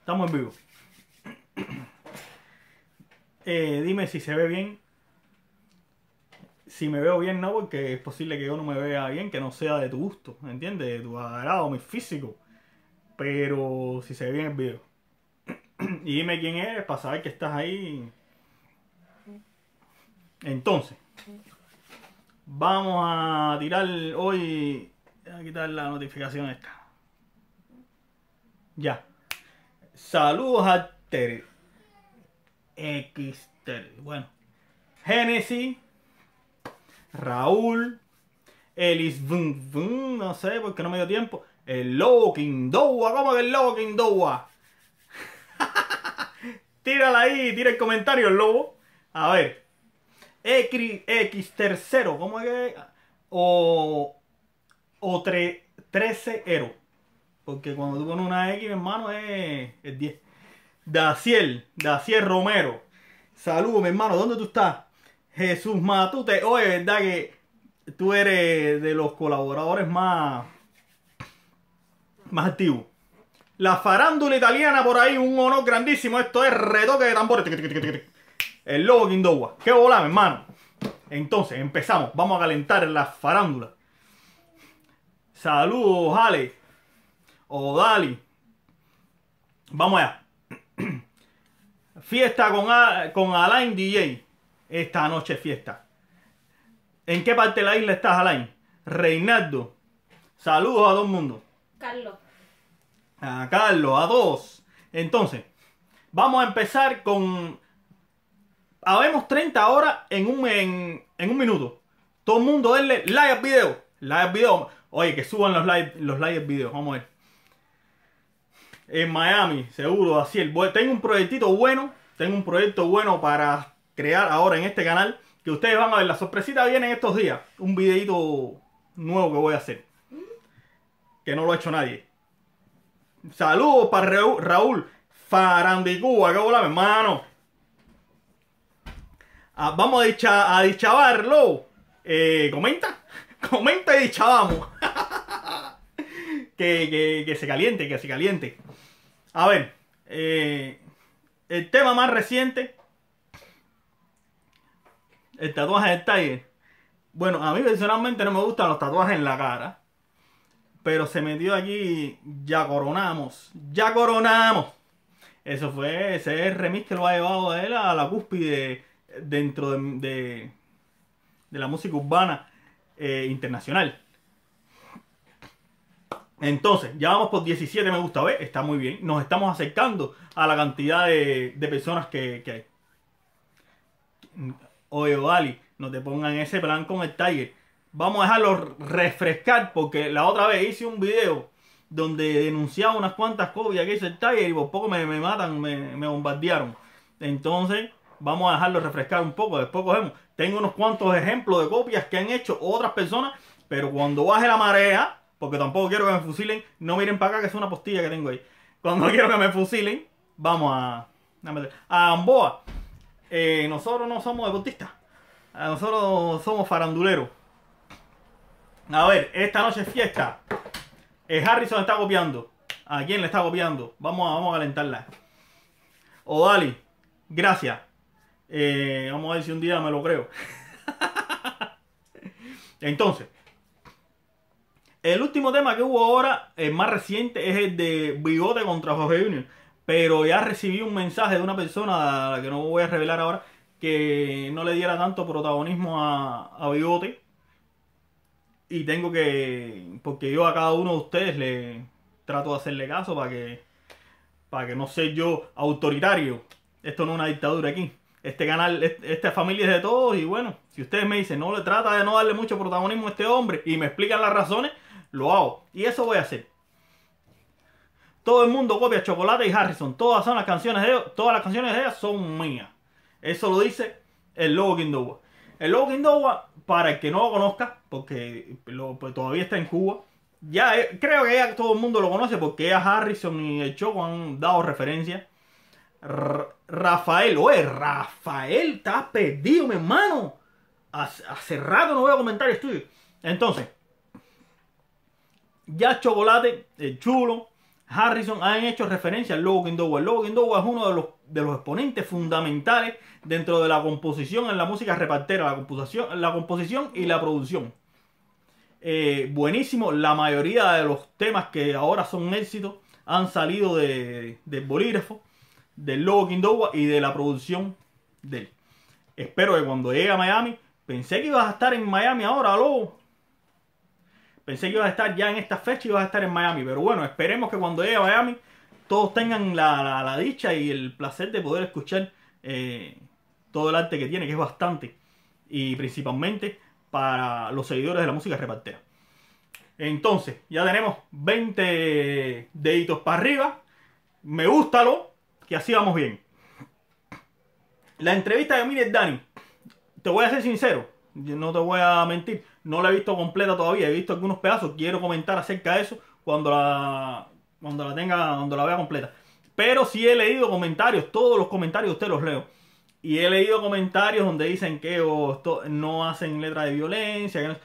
Estamos en vivo. Eh, dime si se ve bien. Si me veo bien, no, porque es posible que yo no me vea bien, que no sea de tu gusto, ¿entiendes? De tu agrado, mi físico. Pero si se ve bien el video. y dime quién eres para saber que estás ahí. Entonces, vamos a tirar hoy. a quitar la notificación esta. Ya. Saludos a Terry. X Terry. Bueno. Genesis. Raúl. Elis No sé porque no me dio tiempo. El Lobo Dowa. ¿Cómo que el Lobo Dowa? Tírala ahí. Tira el comentario, lobo. A ver. X, X tercero. ¿Cómo es que? O. O 13 porque cuando tú pones una X, mi hermano, es, 10. Daciel, Daciel Romero. Saludos, mi hermano, ¿dónde tú estás? Jesús Matute. Oye, ¿verdad que tú eres de los colaboradores más, más activos? La farándula italiana por ahí, un honor grandísimo. Esto es retoque de tambores. El lobo Quindogua. Qué bola, mi hermano. Entonces, empezamos. Vamos a calentar la farándula. Saludos, Ale o Dali. Vamos allá. fiesta con, Alain DJ. Esta noche fiesta. ¿En qué parte de la isla estás, Alain? Reinaldo. Saludos a todo el mundo. Carlos. A Carlos, a dos. Entonces, vamos a empezar con. Habemos 30 horas en un, minuto. Todo el mundo denle like al video. Like al video. Oye, que suban los likes los like al video. Vamos a ver en Miami, seguro, así el Tengo un proyectito bueno, tengo un proyecto bueno para crear ahora en este canal, que ustedes van a ver, la sorpresita viene en estos días, un videito nuevo que voy a hacer, que no lo ha hecho nadie. Saludos para Raúl Farandicuba, acá hola, mi hermano. Ah, vamos a, dicha, a dichabarlo. Eh, comenta, comenta y dichabamos. que, se caliente, que se caliente. A ver, eh, el tema más reciente, el tatuaje del Tiger. Bueno, a mí personalmente no me gustan los tatuajes en la cara. Pero se metió aquí, ya coronamos, ya coronamos. Eso fue, ese remix que lo ha llevado a él a la cúspide dentro de, de, la música urbana eh, internacional. Entonces, ya vamos por 17 me gusta, ver, está muy bien. Nos estamos acercando a la cantidad de, personas que, que hay. Oye, no te pongan ese plan con el Tiger. Vamos a dejarlo refrescar porque la otra vez hice un video donde denunciaba unas cuantas copias que hizo el Tiger y por poco me, matan, me, me bombardearon. Entonces, vamos a dejarlo refrescar un poco. Después cogemos. Tengo unos cuantos ejemplos de copias que han hecho otras personas, pero cuando baje la marea, porque tampoco quiero que me fusilen. No miren para acá, que es una postilla que tengo ahí. Cuando quiero que me fusilen, vamos a. A Amboa. Eh, nosotros no somos deportistas. Nosotros somos faranduleros. A ver, esta noche es fiesta. Eh, Harrison está copiando. ¿A quién le está copiando? Vamos a, vamos a calentarla. Odali, gracias. Eh, vamos a ver si un día me lo creo. Entonces, el último tema que hubo ahora, el más reciente, es el de Bigote contra Jorge Junior. Pero ya recibí un mensaje de una persona, a la que no voy a revelar ahora, que no le diera tanto protagonismo a, Bigote. Y tengo que. Porque yo a cada uno de ustedes le trato de hacerle caso para que. Para que no sea yo autoritario. Esto no es una dictadura aquí. Este canal, esta familia es de todos. Y bueno, si ustedes me dicen, no le trata de no darle mucho protagonismo a este hombre y me explican las razones, lo hago. Y eso voy a hacer. Todo el mundo copia Chocolate y Harrison. Todas son las canciones de ellos. Todas las canciones de ellas son mías. Eso lo dice el logo Quindowa. El logo Quindowa, para el que no lo conozca, porque lo, pues, todavía está en Cuba. Ya eh, creo que ya todo el mundo lo conoce porque a Harrison y el Choco han dado referencia. Rafael, oye, Rafael, estás perdido, mi hermano. Hace, hace rato no veo comentarios tuyos. Entonces, ya Chocolate, el eh, chulo, Harrison han hecho referencia al Lobo Kendowa. El Lobo Kindowa es uno de los, de los exponentes fundamentales dentro de la composición en la música repartera, la composición, la composición y la producción. Eh, buenísimo, la mayoría de los temas que ahora son éxitos han salido de, bolígrafo, del Lobo Kindowa y de la producción de él. Espero que cuando llegue a Miami, pensé que ibas a estar en Miami ahora, Lobo. Pensé que ibas a estar ya en esta fecha y ibas a estar en Miami, pero bueno, esperemos que cuando llegue a Miami todos tengan la, dicha y el placer de poder escuchar eh, todo el arte que tiene, que es bastante, y principalmente para los seguidores de la música repartera. Entonces, ya tenemos 20 deditos para arriba. Me gusta lo que así vamos bien. La entrevista de Mire Dani, te voy a ser sincero, no te voy a mentir no la he visto completa todavía, he visto algunos pedazos. Quiero comentar acerca de eso cuando la, cuando la tenga, cuando la vea completa. Pero sí he leído comentarios, todos los comentarios usted los leo. Y he leído comentarios donde dicen que oh, no hacen letra de violencia.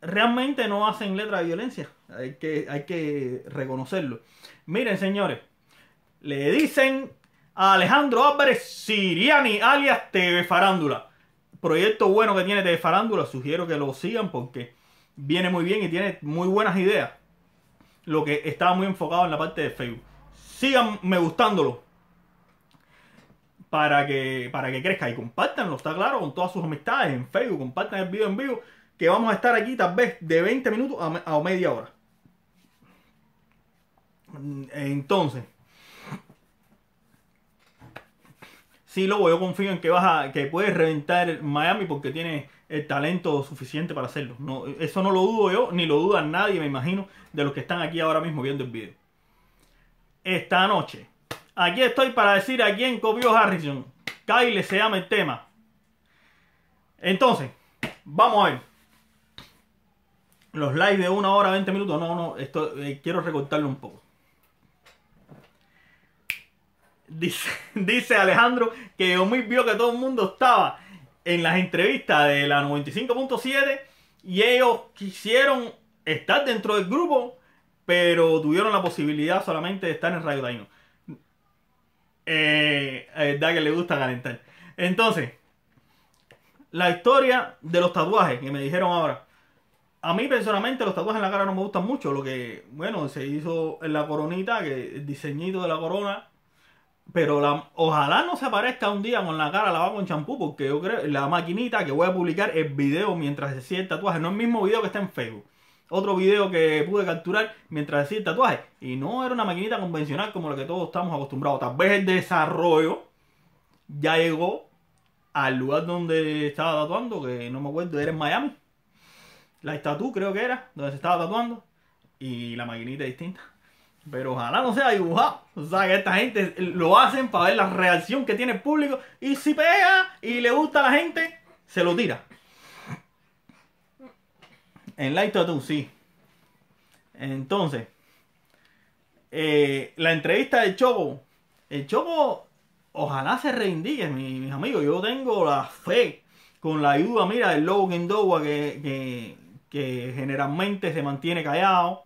realmente no hacen letra de violencia. Hay que, hay que reconocerlo. Miren, señores, le dicen a Alejandro Álvarez Siriani, alias TV Farándula proyecto bueno que tiene de farándula, sugiero que lo sigan porque viene muy bien y tiene muy buenas ideas. Lo que estaba muy enfocado en la parte de Facebook. sigan me gustándolo para que, para que crezca y lo está claro, con todas sus amistades en Facebook, compartan el video en vivo, que vamos a estar aquí tal vez de 20 minutos a media hora. Entonces, sí Lobo, yo confío en que vas que puedes reventar Miami porque tiene el talento suficiente para hacerlo. No, eso no lo dudo yo, ni lo duda nadie, me imagino, de los que están aquí ahora mismo viendo el video. Esta noche. Aquí estoy para decir a quién copió Harrison. Kyle se llama el tema. Entonces, vamos a ver. Los live de una hora, 20 minutos. No, no, esto eh, quiero recortarlo un poco. Dice, Alejandro que Omi vio que todo el mundo estaba en las entrevistas de la 95.7 y ellos quisieron estar dentro del grupo, pero tuvieron la posibilidad solamente de estar en Radio Taino. Eh, es verdad que le gusta calentar. Entonces, la historia de los tatuajes que me dijeron ahora. A mí personalmente los tatuajes en la cara no me gustan mucho. Lo que, bueno, se hizo en la coronita, que el diseñito de la corona pero la, ojalá no se aparezca un día con la cara lavada con champú, porque yo creo la maquinita que voy a publicar el video mientras se el tatuaje. No es el mismo video que está en Facebook. Otro video que pude capturar mientras decía el tatuaje. Y no era una maquinita convencional como la que todos estamos acostumbrados. Tal vez el desarrollo ya llegó al lugar donde estaba tatuando, que no me acuerdo, era en Miami. La estatua creo que era, donde se estaba tatuando. Y la maquinita es distinta. Pero ojalá no sea dibujado. O sea, que esta gente lo hacen para ver la reacción que tiene el público. Y si pega y le gusta a la gente, se lo tira. En Light Tattoo, sí. Entonces, eh, la entrevista del Choco. El Choco, ojalá se reindique, mis, amigos. Yo tengo la fe con la ayuda, mira, del Lobo Kendowa que generalmente se mantiene callado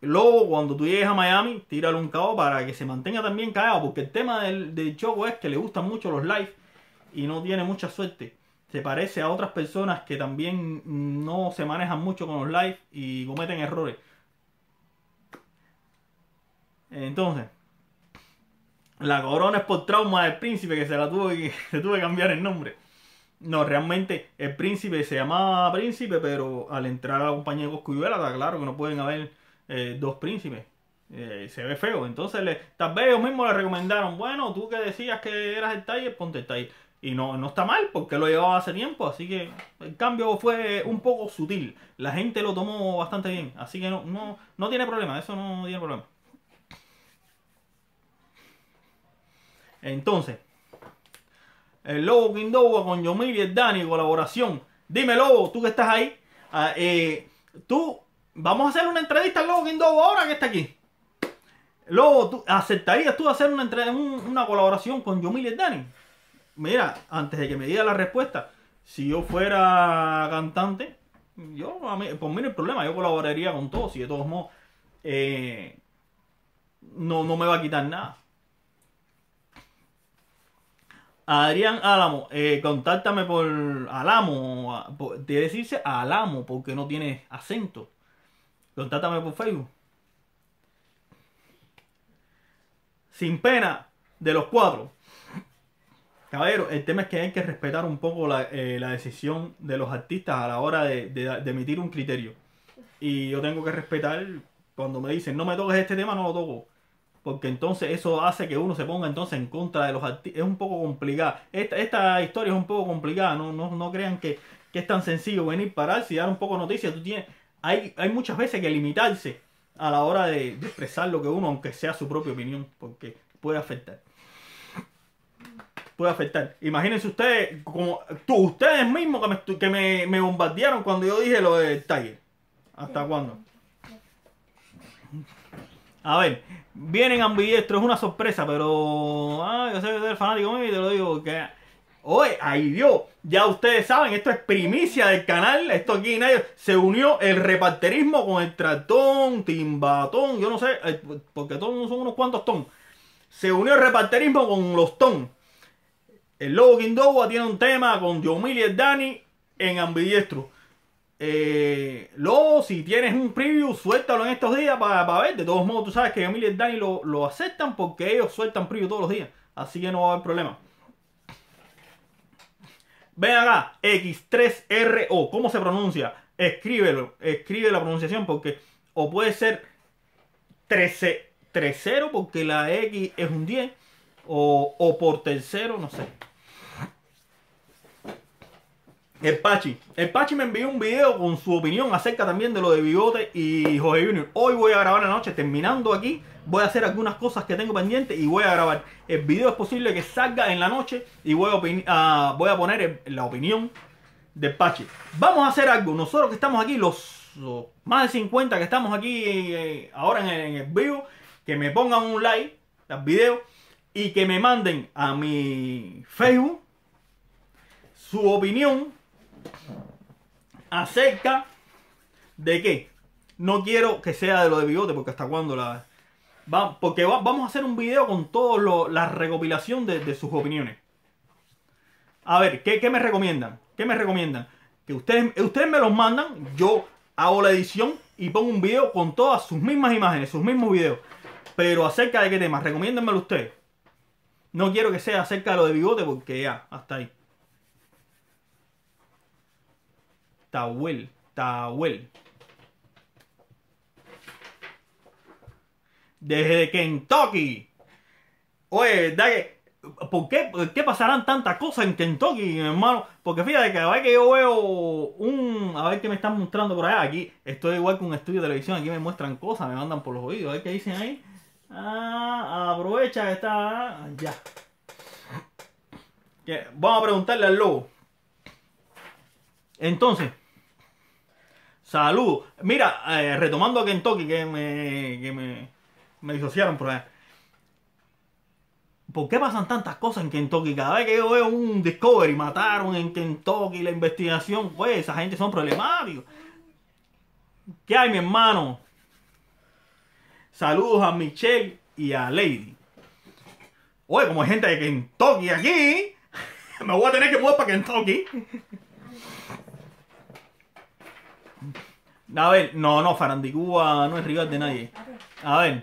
Luego, cuando tú llegues a Miami, tíralo un cabo para que se mantenga también cagado, porque el tema del, show Choco es que le gustan mucho los lives y no tiene mucha suerte. Se parece a otras personas que también no se manejan mucho con los lives y cometen errores. Entonces, la corona es por trauma del príncipe que se la tuvo que, tuve que cambiar el nombre. No, realmente el príncipe se llamaba príncipe, pero al entrar a la compañía de Coscuyuela, claro que no pueden haber eh, dos Príncipes. Eh, se ve feo. Entonces, le, tal vez ellos mismos le recomendaron, bueno, tú que decías que eras el taller, ponte el taller. Y no, está mal, porque lo llevaba hace tiempo, así que el cambio fue un poco sutil. La gente lo tomó bastante bien, así que no, no, tiene problema, eso no tiene problema. Entonces, el Lobo Quindoba con Yomir y el Dani, colaboración. Dime, Lobo, tú que estás ahí, ah, eh, tú Vamos a hacer una entrevista luego en Quindobo ahora que está aquí. Lobo, ¿aceptarías tú hacer una, una colaboración con Yomil Dani? Mira, antes de que me diga la respuesta, si yo fuera cantante, yo, por mí no hay problema, yo colaboraría con todos y de todos modos eh, no, no me va a quitar nada. Adrián Álamo, eh, contáctame por Alamo, debe decirse Alamo porque no tiene acento. Contátame por Facebook. Sin pena de los cuatro. Caballero, el tema es que hay que respetar un poco la, eh, decisión de los artistas a la hora de, emitir un criterio. Y yo tengo que respetar cuando me dicen, no me toques este tema, no lo toco. Porque entonces eso hace que uno se ponga entonces en contra de los artistas. Es un poco complicado. Esta, historia es un poco complicada. No, no, crean que, que, es tan sencillo venir, para y dar un poco de noticias. Tú tienes, hay, hay muchas veces que limitarse a la hora de, expresar lo que uno, aunque sea su propia opinión, porque puede afectar. Puede afectar. Imagínense ustedes, como tú, ustedes mismos que, me, bombardearon cuando yo dije lo del Tiger. ¿Hasta cuándo? A ver, vienen ambidiestros, es una sorpresa, pero. Ah, yo sé que fanático mío y te lo digo, que Oye, ahí dio. Ya ustedes saben, esto es primicia del canal. Esto aquí nadie. Se unió el reparterismo con el tratón, timbatón. Yo no sé, eh, porque todos son unos cuantos ton. Se unió el reparterismo con los ton. El Lobo Quindoba tiene un tema con Yomil y el Dani en ambidiestro. Eh, lobo, si tienes un preview, suéltalo en estos días para, ver. De todos modos, tú sabes que Yomil y el Dani lo, lo aceptan porque ellos sueltan preview todos los días. Así que no va a haber problema. Ven acá, X3RO, ¿cómo se pronuncia? Escríbelo, escribe la pronunciación porque o puede ser 13, 3-0 porque la X es un 10 o, o por tercero, no sé. El Pachi. El Pachi me envió un video con su opinión acerca también de lo de Bigote y Jorge Junior. Hoy voy a grabar la noche, terminando aquí, voy a hacer algunas cosas que tengo pendientes y voy a grabar. El video es posible que salga en la noche y voy a, ah, voy a poner la opinión del Pachi. Vamos a hacer algo. Nosotros que estamos aquí, los, más de 50 que estamos aquí eh, ahora en en el vivo, que me pongan un like al video y que me manden a mi Facebook su opinión acerca de que No quiero que sea de lo de bigote, porque hasta cuando la. Va, porque vamos a hacer un video con toda la recopilación de, sus opiniones. A ver, ¿qué, me recomiendan? ¿Qué me recomiendan? Que ustedes, ustedes me los mandan, yo hago la edición y pongo un video con todas sus mismas imágenes, sus mismos videos. Pero acerca de qué tema, recomiéndenmelo ustedes. No quiero que sea acerca de lo de bigote porque ya, hasta ahí. Tawel, Tahuel. Desde Kentucky. Oye, dale. ¿Por qué, ¿Por qué pasarán tantas cosas en Kentucky, hermano? Porque fíjate que a ver que yo veo un... A ver que me están mostrando por allá. Aquí estoy igual con un estudio de televisión. Aquí me muestran cosas, me mandan por los oídos. A ver qué dicen ahí. Ah, aprovecha que está... Ah, ya. Vamos a preguntarle al lobo. Entonces, Salud. Mira, eh, retomando a Kentucky, que me, que me, disociaron por ahí. ¿Por qué pasan tantas cosas en Kentucky? Cada vez que yo veo un Discovery, mataron en Kentucky, la investigación, pues esa gente son problemáticos. ¿Qué hay, mi hermano? Saludos a Michelle y a Lady. Oye, como hay gente de Kentucky aquí, me voy a tener que mover para Kentucky. A ver, no, no, Farandicuba no es rival de nadie. A ver.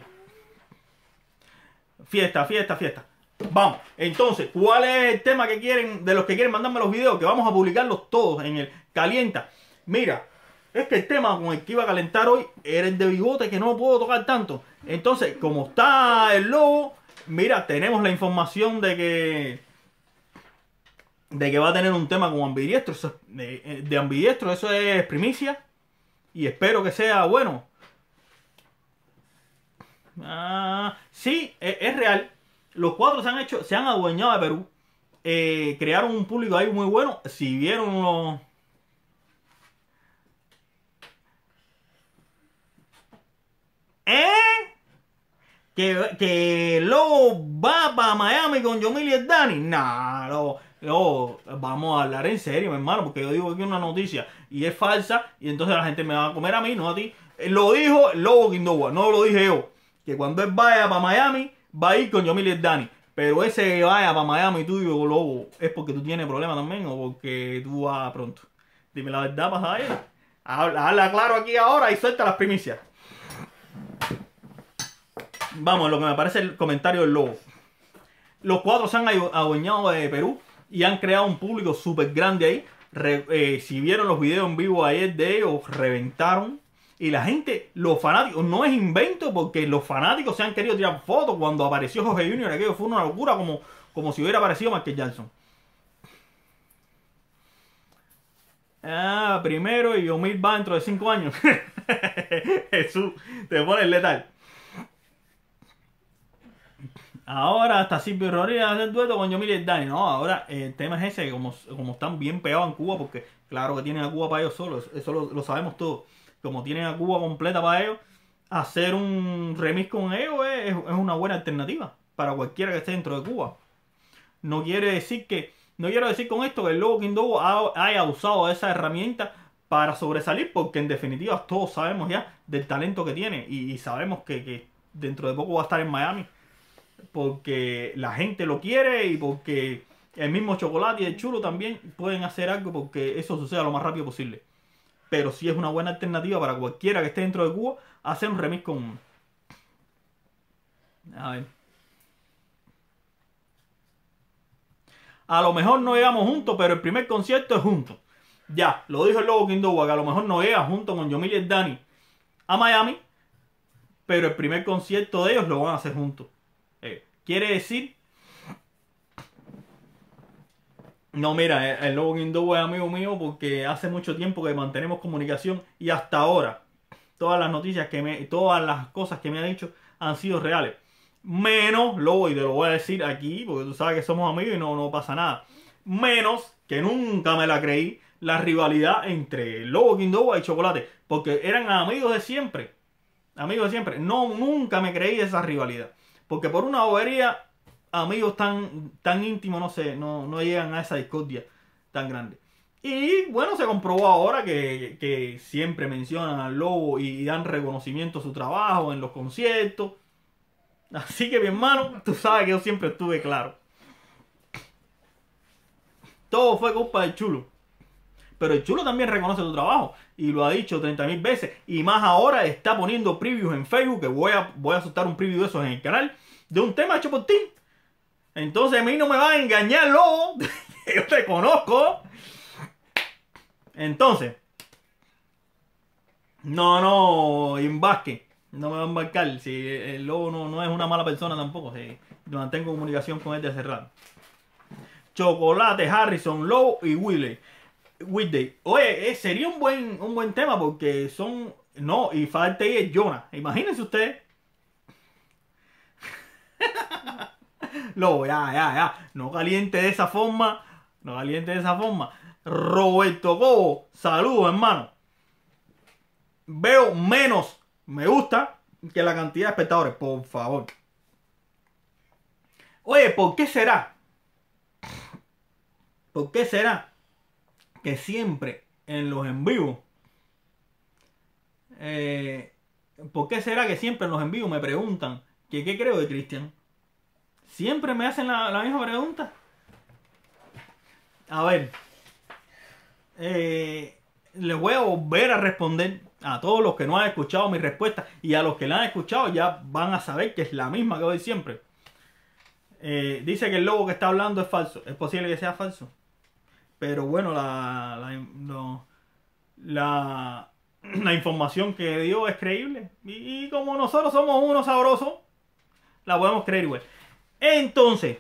Fiesta, fiesta, fiesta. Vamos, entonces, ¿cuál es el tema que quieren, de los que quieren mandarme los videos? Que vamos a publicarlos todos en el Calienta. Mira, es que el tema con el que iba a calentar hoy era el de bigote que no lo puedo tocar tanto. Entonces, como está el lobo, mira, tenemos la información de que de que va a tener un tema con ambidiestro. Eh, eh, de ambidiestro, eso es primicia y espero que sea bueno. Ah, sí, e, es, real. Los cuatro se han hecho, se han adueñado de Perú. Eh, crearon un público ahí muy bueno. Si vieron los. ¿Eh? Que, que va para Miami con Yomil y el Dani. Nah, no. No, oh, vamos a hablar en serio, mi hermano, porque yo digo que es una noticia y es falsa y entonces la gente me va a comer a mí, no a ti. Eh, lo dijo el Lobo Quindoba, no lo dije yo. Que cuando él vaya para Miami, va a ir con Yomil Dani. Pero ese que vaya para Miami y tú tuyo, Lobo, es porque tú tienes problemas también o porque tú vas pronto. Dime la verdad, pasajero. Habla, habla claro aquí ahora y suelta las primicias. Vamos, lo que me parece el comentario del Lobo. Los cuatro se han adueñado de Perú y han creado un público súper grande ahí. Eh, si vieron los videos en vivo ayer de ellos, reventaron. Y la gente, los fanáticos, no es invento porque los fanáticos se han querido tirar fotos cuando apareció Jorge Junior. Aquello fue una locura como, como si hubiera aparecido Michael Jackson. Ah, primero y Omid va dentro de cinco años. Jesús, te pones letal. Ahora hasta Silvio Rodríguez hace el dueto con Yomil y Dani. No, ahora eh, el tema es ese, como, están bien pegados en Cuba, porque claro que tienen a Cuba para ellos solos, eso lo, sabemos todos. Como tienen a Cuba completa para ellos, hacer un remix con ellos es, es, una buena alternativa para cualquiera que esté dentro de Cuba. No quiere decir que, no quiero decir con esto que el lobo Quindobo haya usado esa herramienta para sobresalir, porque en definitiva todos sabemos ya del talento que tiene y, sabemos que, que dentro de poco va a estar en Miami porque la gente lo quiere y porque el mismo chocolate y el chulo también pueden hacer algo porque eso suceda lo más rápido posible. Pero si es una buena alternativa para cualquiera que esté dentro de Cuba hacer un remix con. A ver. A lo mejor no llegamos juntos, pero el primer concierto es juntos. Ya, lo dijo el Lobo Kindowak. que a lo mejor no llega junto con Yomil y el Dani a Miami, pero el primer concierto de ellos lo van a hacer juntos. Eh, quiere decir... No, mira, eh, el Lobo Guindobo es amigo mío porque hace mucho tiempo que mantenemos comunicación y hasta ahora todas las noticias que me, todas las cosas que me ha dicho han sido reales. Menos, Lobo, y te lo voy a decir aquí porque tú sabes que somos amigos y no, no pasa nada. Menos que nunca me la creí la rivalidad entre Lobo Guindobo y Chocolate, porque eran amigos de siempre. Amigos de siempre. No, nunca me creí esa rivalidad. Porque por una bobería, amigos tan, tan íntimos, no sé, no, llegan a esa discordia tan grande. Y bueno, se comprobó ahora que, que siempre mencionan al lobo y dan reconocimiento a su trabajo en los conciertos. Así que mi hermano, tú sabes que yo siempre estuve claro. Todo fue culpa del chulo. Pero el chulo también reconoce su trabajo y lo ha dicho 30.000 veces. Y más ahora está poniendo previews en Facebook, que voy a, voy a soltar un preview de esos en el canal, de un tema hecho por ti. Entonces a mí no me va a engañar, lobo. Yo te conozco. Entonces. No, no, Imbasque, No me va a embarcar. Si el lobo no, es una mala persona tampoco. Si mantengo comunicación con él de cerrar. Chocolate, Harrison, Lobo y Willy. Oye, eh, sería un buen, un buen tema porque son. No, y falta ahí es Jonah. Imagínense ustedes. Lo, ya, ya, ya. No caliente de esa forma. No caliente de esa forma. Roberto Cobo, saludos, hermano. Veo menos me gusta que la cantidad de espectadores, por favor. Oye, ¿por qué será? ¿Por qué será? que siempre en los en vivo, eh, ¿por qué será que siempre en los en vivo me preguntan que qué creo de Cristian? Siempre me hacen la, misma pregunta. A ver, eh, les voy a volver a responder a todos los que no han escuchado mi respuesta y a los que la han escuchado ya van a saber que es la misma que doy siempre. Eh, dice que el lobo que está hablando es falso. ¿Es posible que sea falso? Pero bueno, la, la, información que dio es creíble. Y, como nosotros somos unos sabrosos, la podemos creer igual. Entonces,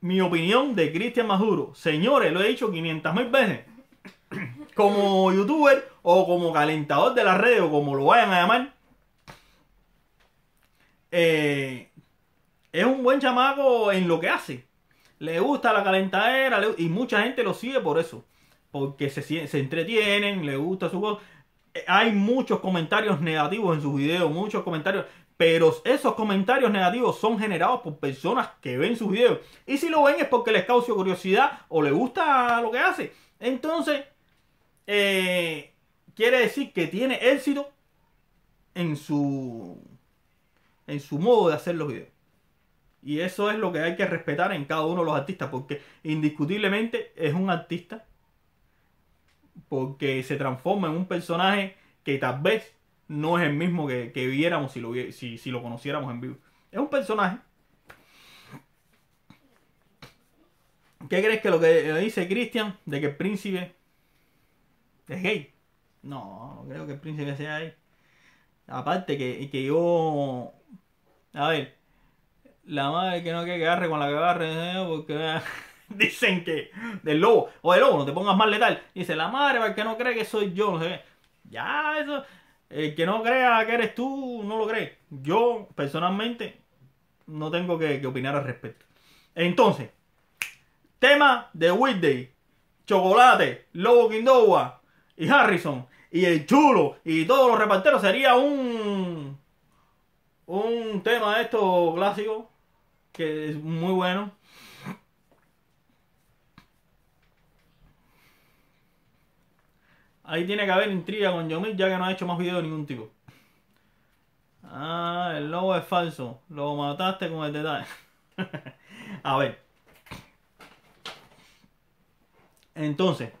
mi opinión de Cristian Maduro. Señores, lo he dicho 500 mil veces. Como youtuber o como calentador de las redes o como lo vayan a llamar. Eh, es un buen chamaco en lo que hace le gusta la calentadera y mucha gente lo sigue por eso, porque se, entretienen, le gusta su voz. Eh, hay muchos comentarios negativos en sus videos, muchos comentarios, pero esos comentarios negativos son generados por personas que ven sus videos. Y si lo ven es porque les causa curiosidad o les gusta lo que hace. Entonces, eh, quiere decir que tiene éxito en su, en su modo de hacer los videos. Y eso es lo que hay que respetar en cada uno de los artistas, porque indiscutiblemente es un artista, porque se transforma en un personaje que tal vez no es el mismo que, viéramos si lo, si, lo conociéramos en vivo. Es un personaje. ¿Qué crees que lo que dice Christian de que el príncipe es gay? No, no creo que el príncipe sea gay. Aparte que, que yo... A ver, la madre que no quiere que agarre con la que agarre, ¿eh? porque ah, dicen que del lobo, o del lobo, no te pongas más letal. Dice la madre que no cree que soy yo, Ya, eso, el que no crea que eres tú, no lo cree. Yo, personalmente, no tengo que, opinar al respecto. Entonces, tema de Whitney Chocolate, Lobo Quindowa y Harrison, y el chulo, y todos los reparteros, sería un un tema de esto clásico que es muy bueno. Ahí tiene que haber intriga con Yomil ya que no ha hecho más videos de ningún tipo. Ah, el lobo es falso. Lo mataste con el detalle. a ver. Entonces.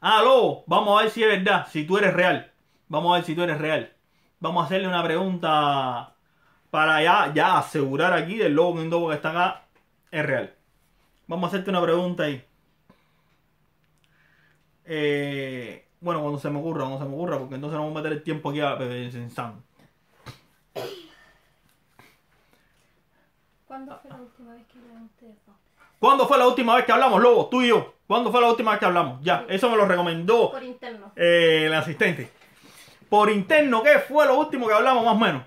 Ah, lobo. Vamos a ver si es verdad. Si tú eres real. Vamos a ver si tú eres real. Vamos a hacerle una pregunta para ya, asegurar aquí del logo que que está acá es real. Vamos a hacerte una pregunta ahí. Eh, bueno, cuando se me ocurra, cuando se me ocurra, porque entonces no vamos a meter el tiempo aquí a ¿Cuándo fue la última vez que hablamos, Lobo? Tú y yo. ¿Cuándo fue la última vez que hablamos? Ya, eso me lo recomendó. Por interno. Eh, el asistente. Por interno, ¿qué fue lo último que hablamos más o menos?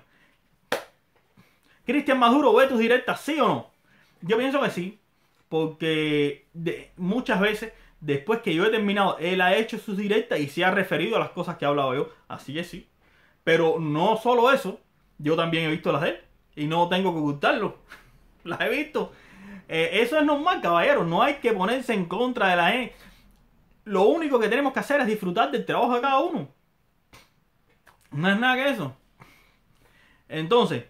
Cristian Maduro ve tus directas, ¿sí o no? Yo pienso que sí, porque muchas veces después que yo he terminado, él ha hecho sus directas y se ha referido a las cosas que he hablado yo, así es sí. Pero no solo eso, yo también he visto las de él y no tengo que ocultarlo, las he visto. Eh, eso es normal, caballero, no hay que ponerse en contra de la gente. Lo único que tenemos que hacer es disfrutar del trabajo de cada uno. No es nada que eso. Entonces,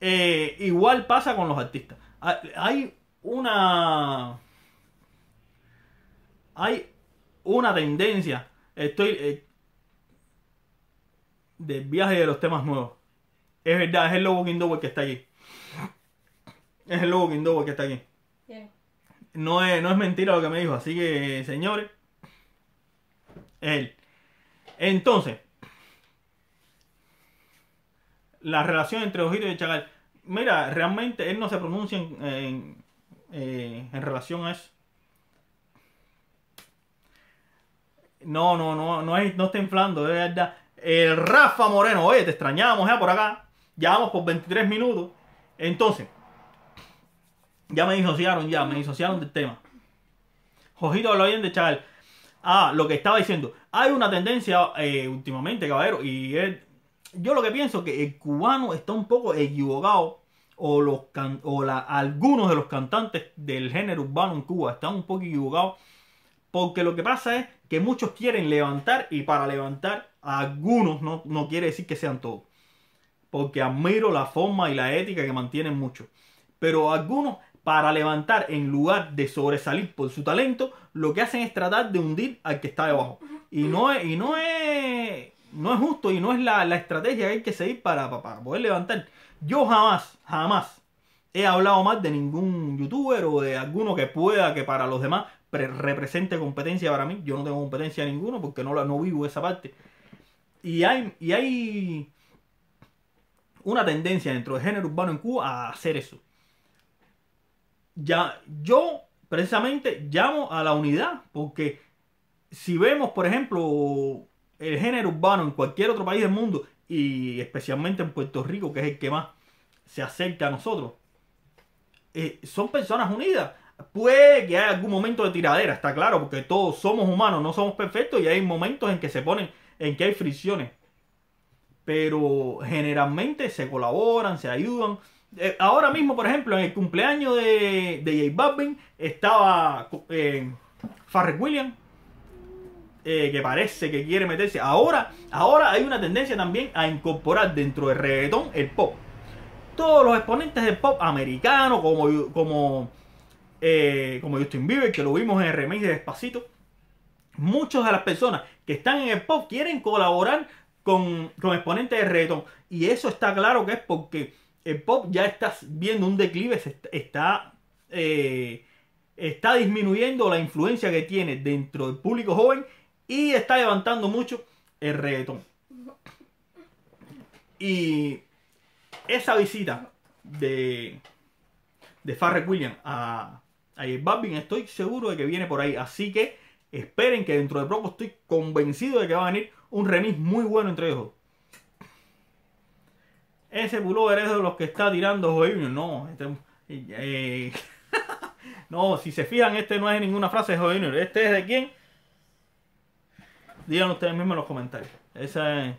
eh, igual pasa con los artistas. Ah, hay una. Hay una tendencia. Estoy. Eh, del viaje de los temas nuevos. Es verdad, es el Lobo que está allí Es el Lobo que está aquí. No, es, no es mentira lo que me dijo. Así que, señores. Él. Entonces, la relación entre Ojito y Chagal, Mira, realmente él no se pronuncia en, en, eh, relación a eso. No, no, no, no, es, no está inflando, de verdad. El Rafa Moreno, oye, te extrañamos ya eh, por acá. Ya por 23 minutos. Entonces, ya me disociaron, ya, me disociaron del tema. Ojito lo bien de Chagal. Ah, lo que estaba diciendo. Hay una tendencia eh, últimamente, caballero, y él yo lo que pienso es que el cubano está un poco equivocado o, los o la, algunos de los cantantes del género urbano en Cuba están un poco equivocados porque lo que pasa es que muchos quieren levantar y para levantar algunos no, no quiere decir que sean todos. Porque admiro la forma y la ética que mantienen muchos. Pero algunos para levantar en lugar de sobresalir por su talento, lo que hacen es tratar de hundir al que está debajo. Y no y no es, no es justo y no es la, estrategia que hay que seguir para, poder levantar. Yo jamás, jamás he hablado más de ningún youtuber o de alguno que pueda, que para los demás represente competencia para mí. Yo no tengo competencia ninguno porque no, no vivo esa parte. Y hay, una tendencia dentro del género urbano en Cuba a hacer eso. Ya, yo precisamente llamo a la unidad porque si vemos, por ejemplo, el género urbano en cualquier otro país del mundo y especialmente en Puerto Rico, que es el que más se acerca a nosotros, eh, son personas unidas. Puede que haya algún momento de tiradera, está claro, porque todos somos humanos, no somos perfectos y hay momentos en que se ponen, en que hay fricciones. Pero generalmente se colaboran, se ayudan. Eh, ahora mismo, por ejemplo, en el cumpleaños de, de J Balvin estaba en eh, Farrell Williams, eh, que parece que quiere meterse. Ahora, ahora hay una tendencia también a incorporar dentro del reggaetón el pop. Todos los exponentes del pop americano, como, como, eh, como Justin Bieber, que lo vimos en el remix de Despacito. Muchas de las personas que están en el pop quieren colaborar con, exponentes de reggaetón. Y eso está claro que es porque el pop ya está viendo un declive, se eh, está disminuyendo la influencia que tiene dentro del público joven y está levantando mucho el reggaetón. Y esa visita de, de Farrell Williams a, a estoy seguro de que viene por ahí. Así que esperen que dentro de poco estoy convencido de que va a venir un remix muy bueno entre ellos. Ese pullover es de los que está tirando hoy No, este, eh, no, si se fijan, este no es ninguna frase de Junior. Este es de quién? Díganlo ustedes mismos en los comentarios. Ese.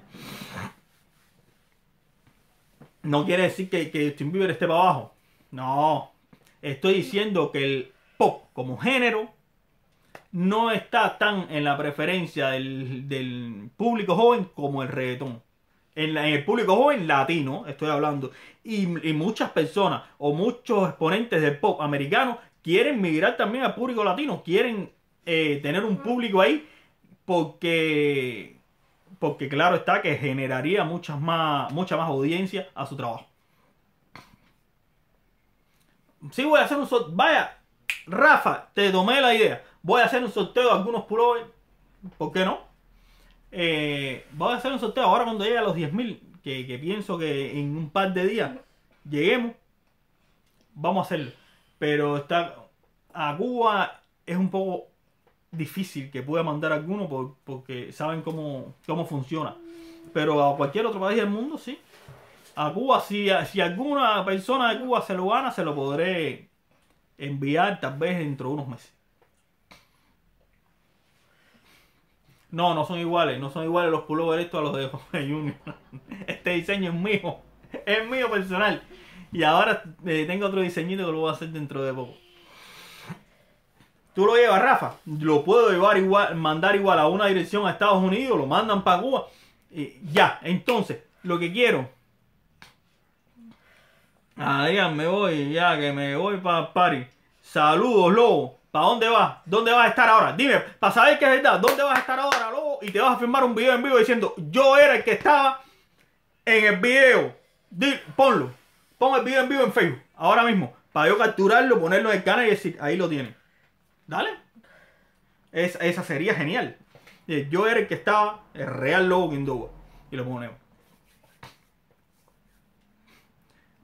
No quiere decir que, que Justin Bieber esté para abajo. No. Estoy diciendo que el pop como género no está tan en la preferencia del, público joven como el reggaetón. En, el público joven latino, estoy hablando. Y, muchas personas o muchos exponentes del pop americano quieren migrar también al público latino. Quieren eh, tener un público ahí porque, porque claro está que generaría muchas más, mucha más audiencia a su trabajo. Sí voy a hacer un sorteo. Vaya, Rafa, te tomé la idea. Voy a hacer un sorteo de algunos pullovers. ¿Por qué no? Eh, voy a hacer un sorteo ahora cuando llegue a los 10.000. Que, que pienso que en un par de días lleguemos. Vamos a hacerlo. Pero está a Cuba es un poco difícil que pueda mandar alguno porque saben cómo, cómo funciona. Pero a cualquier otro país del mundo, sí. A Cuba, si, si alguna persona de Cuba se lo gana, se lo podré enviar tal vez dentro de unos meses. No, no son iguales, no son iguales los pullovers estos a los de Junior. Este diseño es mío, es mío personal. Y ahora eh, tengo otro diseñito que lo voy a hacer dentro de poco. Tú lo llevas, Rafa. Lo puedo llevar igual, mandar igual a una dirección a Estados Unidos, lo mandan para Cuba. y ya, entonces, lo que quiero. Ah, me voy, ya que me voy para París. Saludos, lobo. ¿Para dónde vas? ¿Dónde vas a estar ahora? Dime, para saber que es verdad, ¿dónde vas a estar ahora, lobo? Y te vas a firmar un video en vivo diciendo, yo era el que estaba en el video. ponlo. Pon el video en vivo en Facebook, ahora mismo, para yo capturarlo, ponerlo en el canal y decir, ahí lo tienes dale. Es, esa sería genial. Eh, yo era el que estaba, el Real Lobo Quindoba. Y lo ponemos.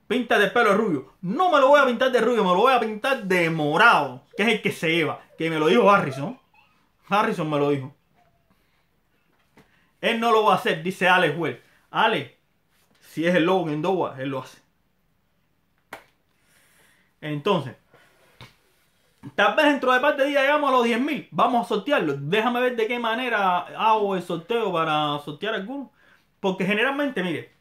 Pinta de pelo rubio. No me lo voy a pintar de rubio, me lo voy a pintar de morado. Que es el que se lleva. Que me lo dijo Harrison. Harrison me lo dijo. Él no lo va a hacer, dice Alex Well. Alex, si es el lobo en él lo hace. Entonces, Tal vez dentro de parte de día llegamos a los 10.000. Vamos a sortearlo. Déjame ver de qué manera hago el sorteo para sortear alguno. Porque generalmente, mire,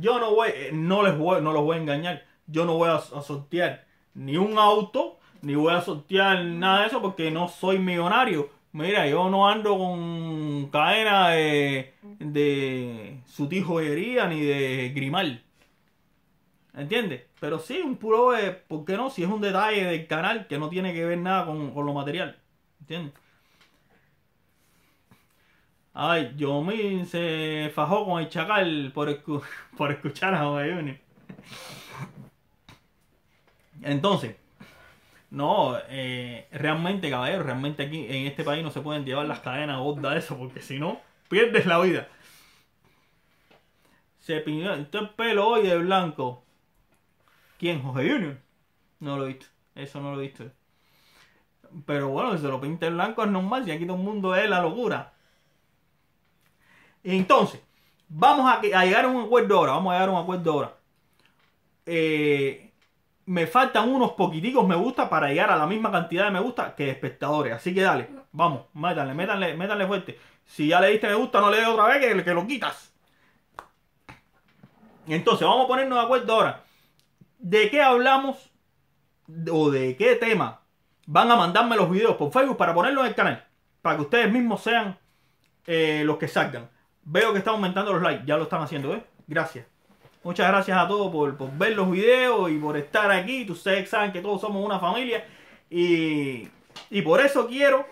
yo no voy, eh, no les voy, no los voy a engañar. Yo no voy a, sortear ni un auto, ni voy a sortear nada de eso porque no soy millonario. Mira, yo no ando con cadena de, de ni de grimal. ¿Entiendes? Pero sí, un puro ¿por qué no? Si es un detalle del canal que no tiene que ver nada con, lo material. ¿Entiendes? Ay, me se fajó con el chacal por, escuchar a Juni. Entonces, no, eh, realmente, caballero, realmente aquí en este país no se pueden llevar las cadenas gordas de eso, porque si no, pierdes la vida. Se piñó, esto pelo hoy de blanco. ¿Quién? ¿José Junior. No lo he visto. Eso no lo he visto. Pero bueno, que se lo pinte blanco es normal. Si aquí todo el mundo es la locura. Entonces, vamos a, llegar a un acuerdo ahora. Vamos a llegar a un acuerdo ahora. Eh, me faltan unos poquiticos me gusta para llegar a la misma cantidad de me gusta que espectadores. Así que dale, vamos, métanle, métanle, fuerte. Si ya le diste me gusta, no le des otra vez que, que lo quitas. Entonces, vamos a ponernos de acuerdo ahora de qué hablamos o de qué tema van a mandarme los videos por Facebook para ponerlos en el canal. Para que ustedes mismos sean eh, los que salgan. Veo que están aumentando los likes. Ya lo están haciendo, ¿eh? Gracias. Muchas gracias a todos por, ver los videos y por estar aquí. Ustedes saben que todos somos una familia. Y, y por eso quiero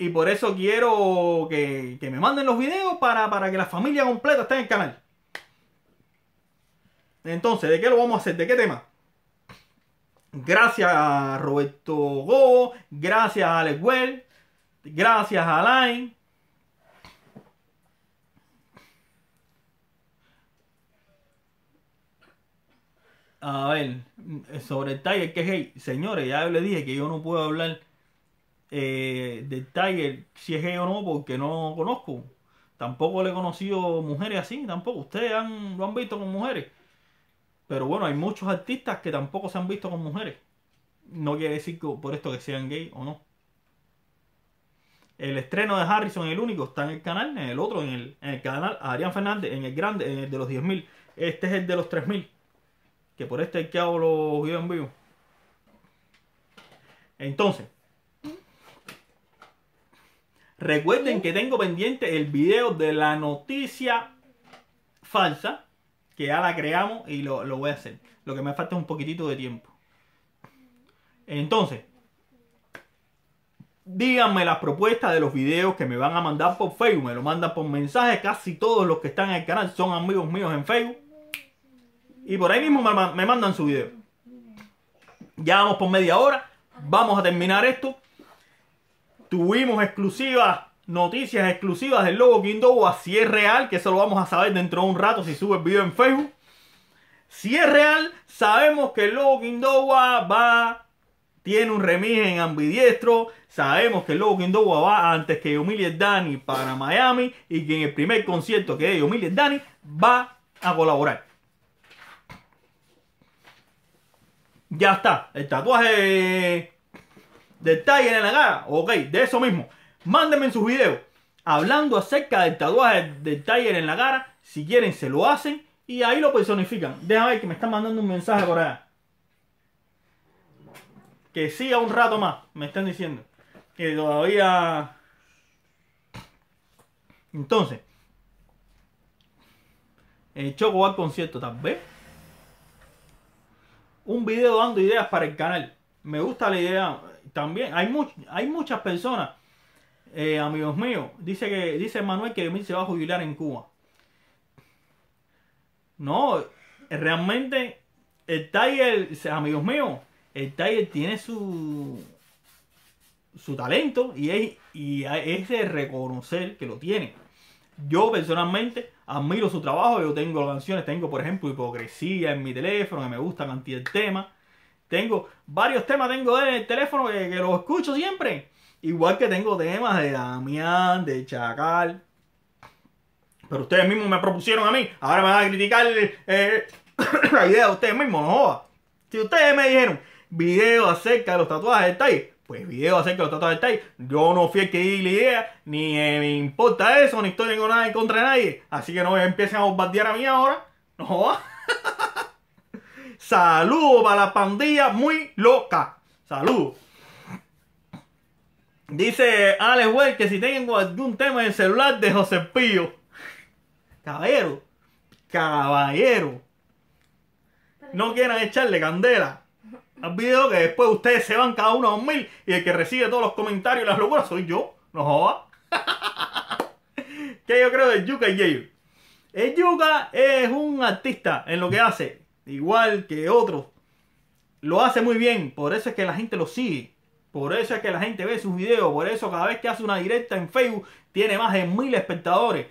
y por eso quiero que, que, me manden los videos para, para que la familia completa esté en el canal. Entonces, ¿de qué lo vamos a hacer? ¿De qué tema? Gracias a Roberto Go, gracias a Alex Well, gracias a Alain. A ver, sobre el Tiger, que gay. señores, ya les dije que yo no puedo hablar de eh, del Tiger si es gay o no, porque no conozco. Tampoco le he conocido mujeres así, tampoco. Ustedes lo han visto con mujeres. Pero bueno, hay muchos artistas que tampoco se han visto con mujeres. No quiere decir que, por esto que sean gay o no. El estreno de Harrison, el único, está en el canal, en el otro, en el, en el canal Adrián Fernández, en el grande, en el de los 10.000. Este es el de los 3.000. Que por este que hago los videos en vivo. Entonces, recuerden que tengo pendiente el video de la noticia falsa que ya la creamos y lo, lo voy a hacer. Lo que me falta es un poquitito de tiempo. Entonces, díganme las propuestas de los videos que me van a mandar por Facebook. Me lo mandan por mensaje. Casi todos los que están en el canal son amigos míos en Facebook. Y por ahí mismo me mandan su video. Ya vamos por media hora. Vamos a terminar esto. Tuvimos exclusivas noticias exclusivas del lobo Quindoba, si es real, que eso lo vamos a saber dentro de un rato si sube el video en Facebook. Si es real, sabemos que el lobo Quindoba va, tiene un remis en ambidiestro, sabemos que el lobo Quindoba va antes que Yomili Dani para Miami y que en el primer concierto que de Dani va a colaborar. Ya está, el tatuaje Detalle en la cara, ok, de eso mismo. Mándenme en sus videos hablando acerca del tatuaje del Tiger en la cara. Si quieren, se lo hacen y ahí lo personifican. deja ver que me están mandando un mensaje por allá. Que siga un rato más, me están diciendo. Que todavía. Entonces. El Choco va al concierto, tal vez. Un video dando ideas para el canal. Me gusta la idea también. Hay, hay muchas personas eh, amigos míos. Dice que dice Manuel que Emil se va a jubilar en Cuba. No, realmente el Tiger, amigos míos, el Tiger tiene su su talento y es, de reconocer que lo tiene. Yo personalmente admiro su trabajo, yo tengo canciones, tengo por ejemplo Hipocresía en mi teléfono, que me gusta cantidad el tema. Tengo varios temas, tengo en el teléfono que, que los escucho siempre. Igual que tengo temas de Damián, de Chacal. Pero ustedes mismos me propusieron a mí. Ahora me van a criticar eh, la idea de ustedes mismos, no joda. Si ustedes me dijeron video acerca de los tatuajes de Tay", pues video acerca de los tatuajes de Tay. Yo no fui el que di la idea, ni me importa eso, ni estoy con nada en contra de nadie. Así que no empiecen a bombardear a mí ahora. No joda. Saludos para la pandilla muy loca. Saludos. Dice Alex Well que si tengo algún tema en el celular de José Pío. Caballero, caballero. No quieran echarle candela al video que después ustedes se van cada uno a mil y el que recibe todos los comentarios y las locuras soy yo. No joda. que yo creo de Yuka y Jay? El Yuka es un artista en lo que hace, igual que otros. Lo hace muy bien, por eso es que la gente lo sigue. Por eso es que la gente ve sus videos, por eso cada vez que hace una directa en Facebook tiene más de mil espectadores.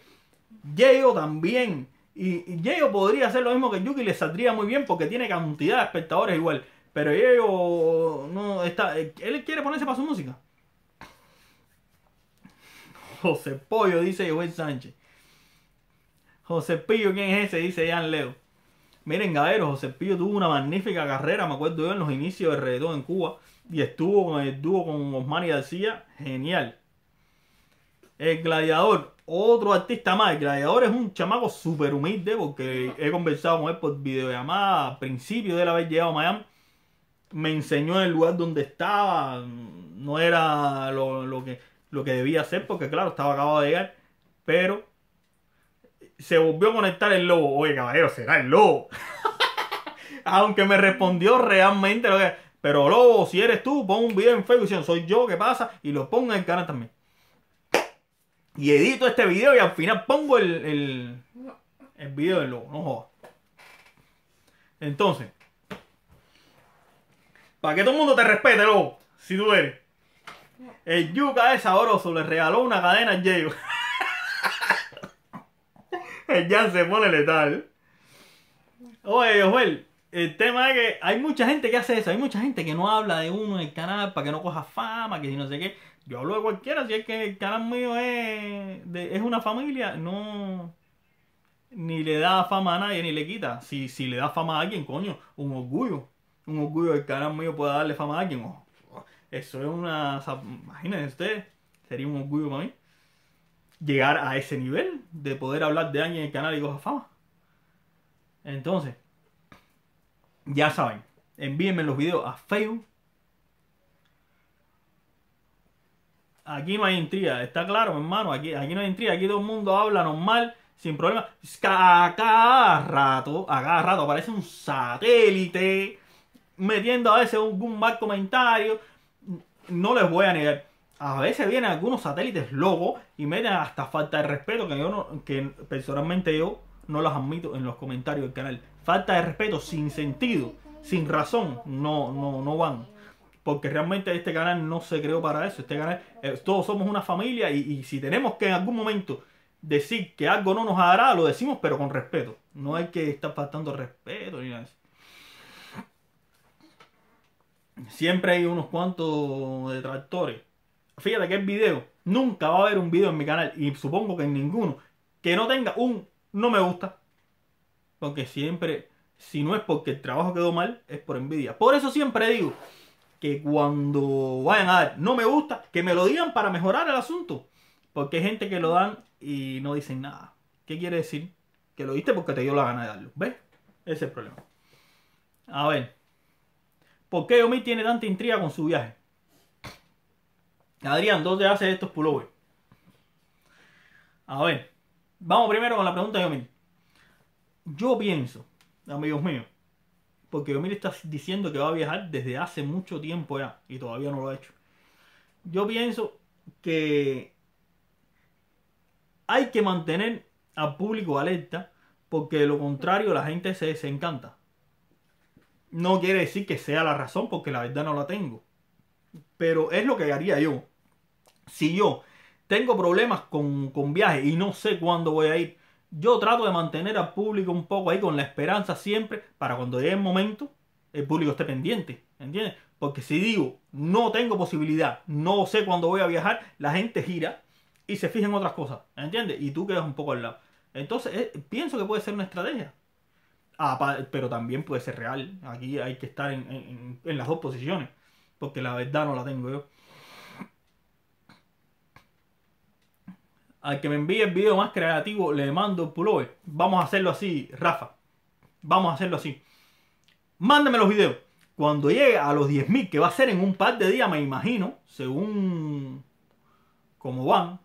Yeo también. Y Yeo podría hacer lo mismo que Yuki, le saldría muy bien porque tiene cantidad de espectadores igual. Pero Yeo no está. Él quiere ponerse para su música. José Pollo, dice Joel Sánchez. José Pillo, ¿quién es ese? Dice Jan Leo. Miren, Gavero, José Pillo tuvo una magnífica carrera, me acuerdo yo, en los inicios de reggaetón en Cuba y estuvo con el dúo con Osman y García, genial. El Gladiador, otro artista más. El Gladiador es un chamaco súper humilde porque he conversado con él por videollamada A principio de la vez llegado a Miami. Me enseñó el lugar donde estaba, no era lo, que, lo que debía hacer porque, claro, estaba acabado de llegar, pero se volvió a conectar el lobo. Oye, caballero, será el lobo. Aunque me respondió realmente lo que pero Lobo, si eres tú, pon un video en Facebook diciendo soy yo, ¿qué pasa? Y lo pongo en el canal también. Y edito este video y al final pongo el, el, video del Lobo, no jodas. Entonces, para que todo el mundo te respete, Lobo, si tú eres. El yuca es sabroso, le regaló una cadena a el Jan se pone letal. Oye, Joel, el tema es que hay mucha gente que hace eso, hay mucha gente que no habla de uno en el canal para que no coja fama, que si no sé qué. Yo hablo de cualquiera, si es que el canal mío es, una familia, no. Ni le da fama a nadie, ni le quita. Si, le da fama a alguien, coño, un orgullo. Un orgullo el canal mío pueda darle fama a alguien. eso es una. imagínense ustedes, sería un orgullo para mí. Llegar a ese nivel de poder hablar de alguien en el canal y coja fama. Entonces, ya saben, envíenme los videos a Facebook. Aquí no hay intriga, está claro, hermano. Aquí, aquí no hay intriga, aquí todo el mundo habla normal, sin problema. A cada rato, a cada rato aparece un satélite metiendo a veces un mal comentario. No les voy a negar. A veces vienen algunos satélites locos y meten hasta falta de respeto que que personalmente yo no los admito en los comentarios del canal falta de respeto, sin sentido, sin razón, no, no, no van. Porque realmente este canal no se creó para eso. Este canal, eh, todos somos una familia y, si tenemos que en algún momento decir que algo no nos hará, lo decimos, pero con respeto. No hay que estar faltando respeto ni nada de Siempre hay unos cuantos detractores. Fíjate que el video, nunca va a haber un video en mi canal, y supongo que en ninguno, que no tenga un no me gusta. Porque siempre, si no es porque el trabajo quedó mal, es por envidia. Por eso siempre digo que cuando vayan a dar, no me gusta, que me lo digan para mejorar el asunto. Porque hay gente que lo dan y no dicen nada. ¿Qué quiere decir? Que lo diste porque te dio la gana de darlo. ¿Ves? Ese es el problema. A ver. ¿Por qué Yomi tiene tanta intriga con su viaje? Adrián, ¿dónde hace estos pullovers? A ver. Vamos primero con la pregunta de Yomi yo pienso, amigos míos, porque mira está diciendo que va a viajar desde hace mucho tiempo ya y todavía no lo ha hecho. Yo pienso que hay que mantener al público alerta porque de lo contrario la gente se, desencanta. No quiere decir que sea la razón porque la verdad no la tengo. Pero es lo que haría yo. Si yo tengo problemas con, con viajes y no sé cuándo voy a ir, yo trato de mantener al público un poco ahí con la esperanza siempre para cuando llegue el momento el público esté pendiente, ¿entiendes? Porque si digo, no tengo posibilidad, no sé cuándo voy a viajar, la gente gira y se fija en otras cosas, ¿entiendes? Y tú quedas un poco al lado. Entonces, eh, pienso que puede ser una estrategia. Ah, pero también puede ser real. Aquí hay que estar en, en las dos posiciones, porque la verdad no la tengo yo. al que me envíe el video más creativo, le mando el pullover. Vamos a hacerlo así, Rafa. Vamos a hacerlo así. Mándame los videos. Cuando llegue a los 10.000, que va a ser en un par de días, me imagino, según como van,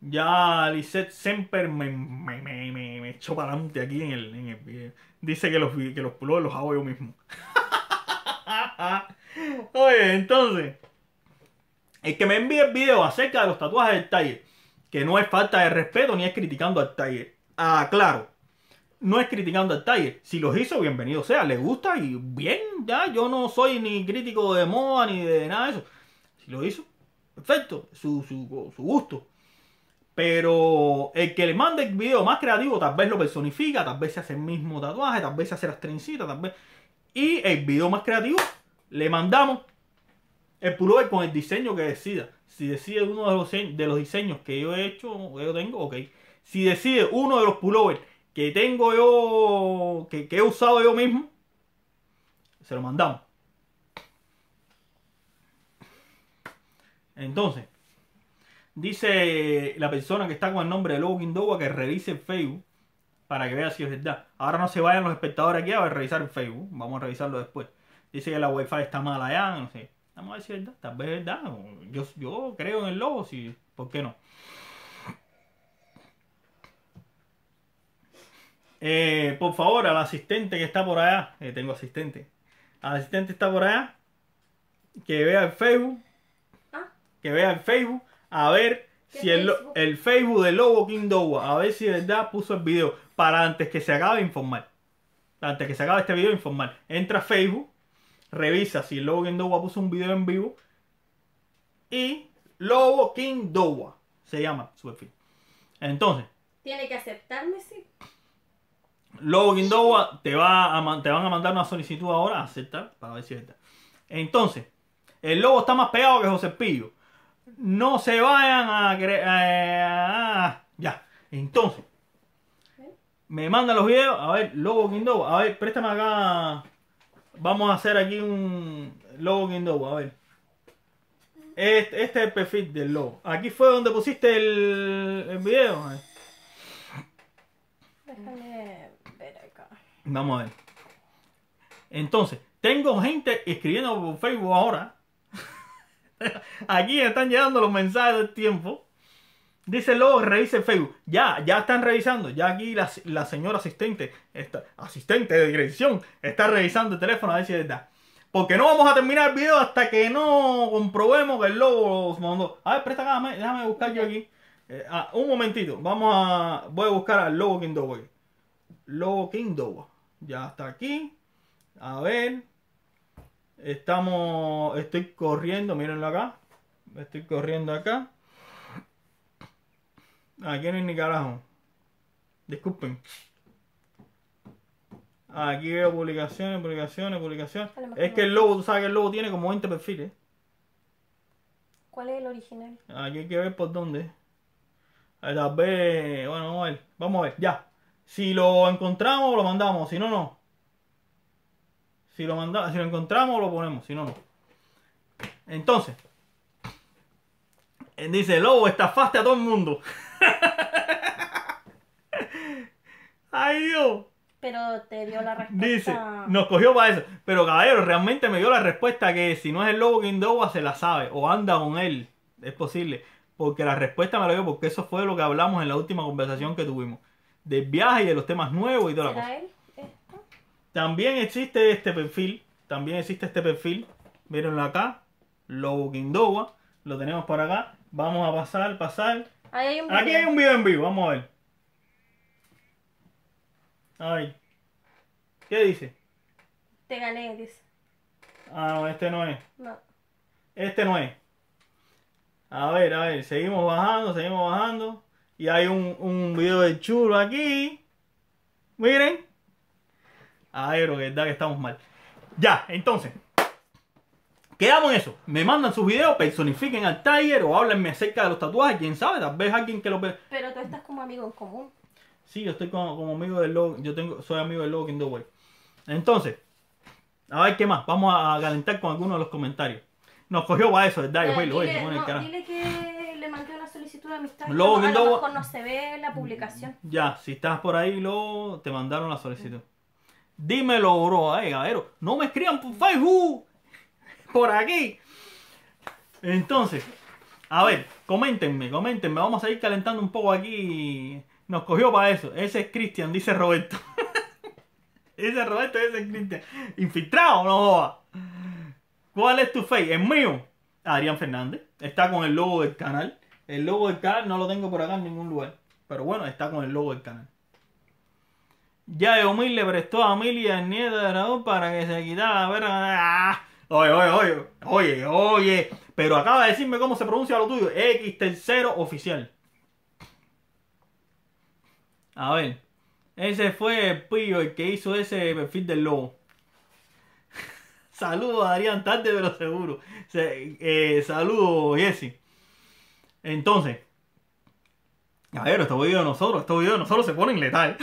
ya Lisette Semper me, me, echó para adelante aquí en el, video. Eh, dice que los, que los los hago yo mismo. Oye, entonces, el que me envíe el video acerca de los tatuajes del taller que no es falta de respeto ni es criticando al taller, Ah, claro. No es criticando al taller. Si los hizo, bienvenido sea. Le gusta y bien, ya. Yo no soy ni crítico de moda ni de nada de eso. Si lo hizo, perfecto. Su, su gusto. Pero el que le mande el video más creativo, tal vez lo personifica, tal vez se hace el mismo tatuaje, tal vez se hace las trencitas, tal vez. Y el video más creativo, le mandamos el pullover con el diseño que decida. Si decide uno de los, de los diseños que yo he hecho, que yo tengo, ok. Si decide uno de los pullovers que tengo yo, que, he usado yo mismo, se lo mandamos. Entonces, dice la persona que está con el nombre de Lobo Quindoba que revise el Facebook para que vea si es verdad. Ahora no se vayan los espectadores aquí a revisar el Facebook. Vamos a revisarlo después. Dice que la Wi-Fi está mala allá, no sé. Vamos a ver si es verdad. Tal vez es verdad. Yo, creo en el lobo, sí. ¿Por qué no? Eh, por favor, al asistente que está por allá. Eh, tengo asistente. Al asistente está por allá. Que vea el Facebook. Ah. Que vea el Facebook. A ver si el, Facebook? el Facebook de Lobo Dogua, A ver si de verdad puso el video. Para antes que se acabe informar. Antes que se acabe este video informar. Entra Facebook Revisa si Lobo King puso un video en vivo. Y Lobo King se llama su perfil. Entonces. Tiene que aceptarme, sí. Lobo King te, va te van a mandar una solicitud ahora aceptar para ver si está. Entonces, el lobo está más pegado que José Pillo. No se vayan a, creer. Eh, ah, ya. Entonces, me manda los videos. A ver, Lobo King A ver, préstame acá Vamos a hacer aquí un logo Kendowa, a ver. Este, es el perfil del logo. Aquí fue donde pusiste el, video. Déjame ver acá. Vamos a ver. Entonces, tengo gente escribiendo por Facebook ahora. Aquí están llegando los mensajes del tiempo dice revisa el Facebook. Ya, ya están revisando. Ya aquí la, señora asistente, esta, asistente de dirección, está revisando el teléfono a ver si es Porque no vamos a terminar el video hasta que no comprobemos que el lobo mandó. A ver, presta acá, déjame, buscar yo aquí. Eh, ah, un momentito, vamos a. Voy a buscar al lobo Logo Lobo Ya está aquí. A ver. Estamos. Estoy corriendo, mírenlo acá. Estoy corriendo acá. Aquí no hay ni carajo. Disculpen. Aquí veo publicaciones, publicaciones, publicaciones. Es que el logo, tú sabes que el logo tiene como 20 perfiles. ¿Cuál es el original? Aquí hay que ver por dónde. A ver, bueno, vamos a ver. Vamos a ver, ya. Si lo encontramos, lo mandamos. Si no, no. Si lo, manda, si lo encontramos, lo ponemos. Si no, no. Entonces, eh, dice, Lobo, estafaste a todo el mundo. Ay, Dios. Pero te dio la respuesta. Dice, nos cogió para eso. Pero caballero, realmente me dio la respuesta que si no es el lobo Kindowa se la sabe. O anda con él. Es posible. Porque la respuesta me la dio porque eso fue lo que hablamos en la última conversación que tuvimos. Del viaje y de los temas nuevos y toda la cosa. También existe este perfil. También existe este perfil. Mírenlo acá. Lobo Kindowa Lo tenemos por acá. Vamos a pasar, pasar. Aquí hay un video en vivo, vamos a ver. Ay. ¿Qué dice? Te gané, dice. Ah, no, este no es. No. Este no es. A ver, a ver, seguimos bajando, seguimos bajando. Y hay un, un video de chulo aquí. Miren. A ver, que estamos mal. Ya, entonces. Quedamos en eso. Me mandan sus videos, personifiquen al Tiger o háblenme acerca de los tatuajes. Quién sabe, tal vez alguien que lo ve. Pero tú estás como amigo en común. Sí, yo estoy como, amigo del logo. Yo tengo, soy amigo del logo the Way. Entonces, a ver qué más. Vamos a calentar con alguno de los comentarios. Nos cogió para eso, ¿verdad? Eh, dile, oye, no, dile que le mandé una solicitud de amistad. Logo no, a lo mejor no se ve la publicación. Ya, si estás por ahí, luego te mandaron la solicitud. Dímelo, bro. Ay, eh, gavero. No me escriban por Facebook por aquí. Entonces, a ver, coméntenme, coméntenme. Vamos a ir calentando un poco aquí. Nos cogió para eso. Ese es Cristian, dice Roberto. ese Roberto, ese es Cristian. Infiltrado, no ¿Cuál es tu face? Es mío. Adrián Fernández. Está con el logo del canal. El logo del canal no lo tengo por acá en ningún lugar. Pero bueno, está con el logo del canal. Ya Eomil le prestó a Amelia, nieto de Raúl, para que se quitara la verga. Ah. Oye, oye, oye, oye, oye. Pero acaba de decirme cómo se pronuncia lo tuyo. X tercero oficial. A ver. Ese fue el pillo el que hizo ese perfil del lobo. Saludos, Adrián, tarde pero seguro. Eh, saludos, Jesse. Entonces, a ver, estos videos de nosotros, estos videos de nosotros se ponen letales.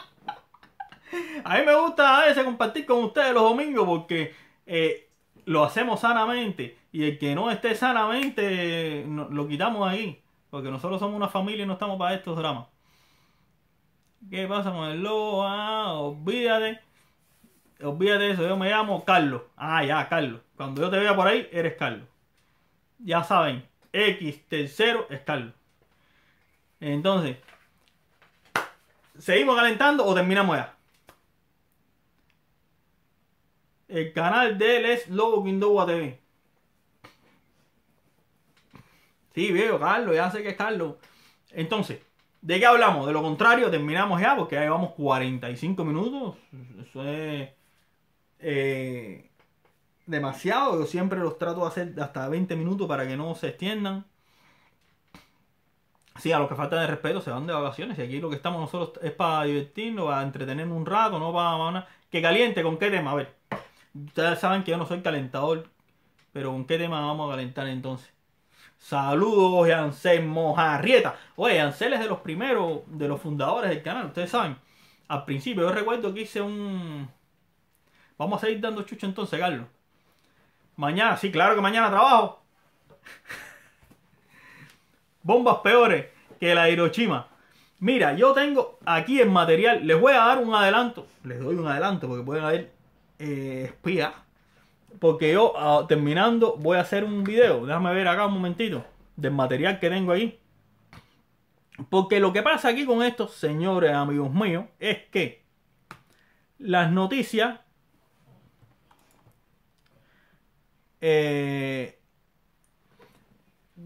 a mí me gusta a veces compartir con ustedes los domingos porque eh, lo hacemos sanamente y el que no esté sanamente lo quitamos ahí. Porque nosotros somos una familia y no estamos para estos dramas. ¿Qué pasa con el lobo? Ah, olvídate. Olvídate de eso. Yo me llamo Carlos. Ah, ya, Carlos. Cuando yo te vea por ahí, eres Carlos. Ya saben. X tercero es Carlos. Entonces, ¿seguimos calentando o terminamos ya? El canal de él es Lobo Quindoba TV. Sí, veo, Carlos, ya sé que es Carlos. Entonces, ¿de qué hablamos? De lo contrario, terminamos ya porque ya llevamos 45 minutos. Eso es eh, demasiado. Yo siempre los trato de hacer hasta 20 minutos para que no se extiendan. Sí, a los que falta de respeto se van de vacaciones y aquí lo que estamos nosotros es para divertirnos, para entretenernos un rato, no para... Que caliente, ¿con qué tema? A ver. Ustedes saben que yo no soy calentador, pero ¿con qué tema vamos a calentar entonces? Saludos, Yancel Mojarrieta. Oye, Ansel es de los primeros, de los fundadores del canal, ustedes saben. Al principio, yo recuerdo que hice un... Vamos a seguir dando chucho entonces, Carlos. Mañana, sí, claro que mañana trabajo. Bombas peores que la Hiroshima. Mira, yo tengo aquí el material. Les voy a dar un adelanto. Les doy un adelanto porque pueden haber eh, espía. Porque yo, ah, terminando, voy a hacer un video. Déjame ver acá un momentito. Del material que tengo ahí. Porque lo que pasa aquí con esto señores, amigos míos, es que las noticias Eh,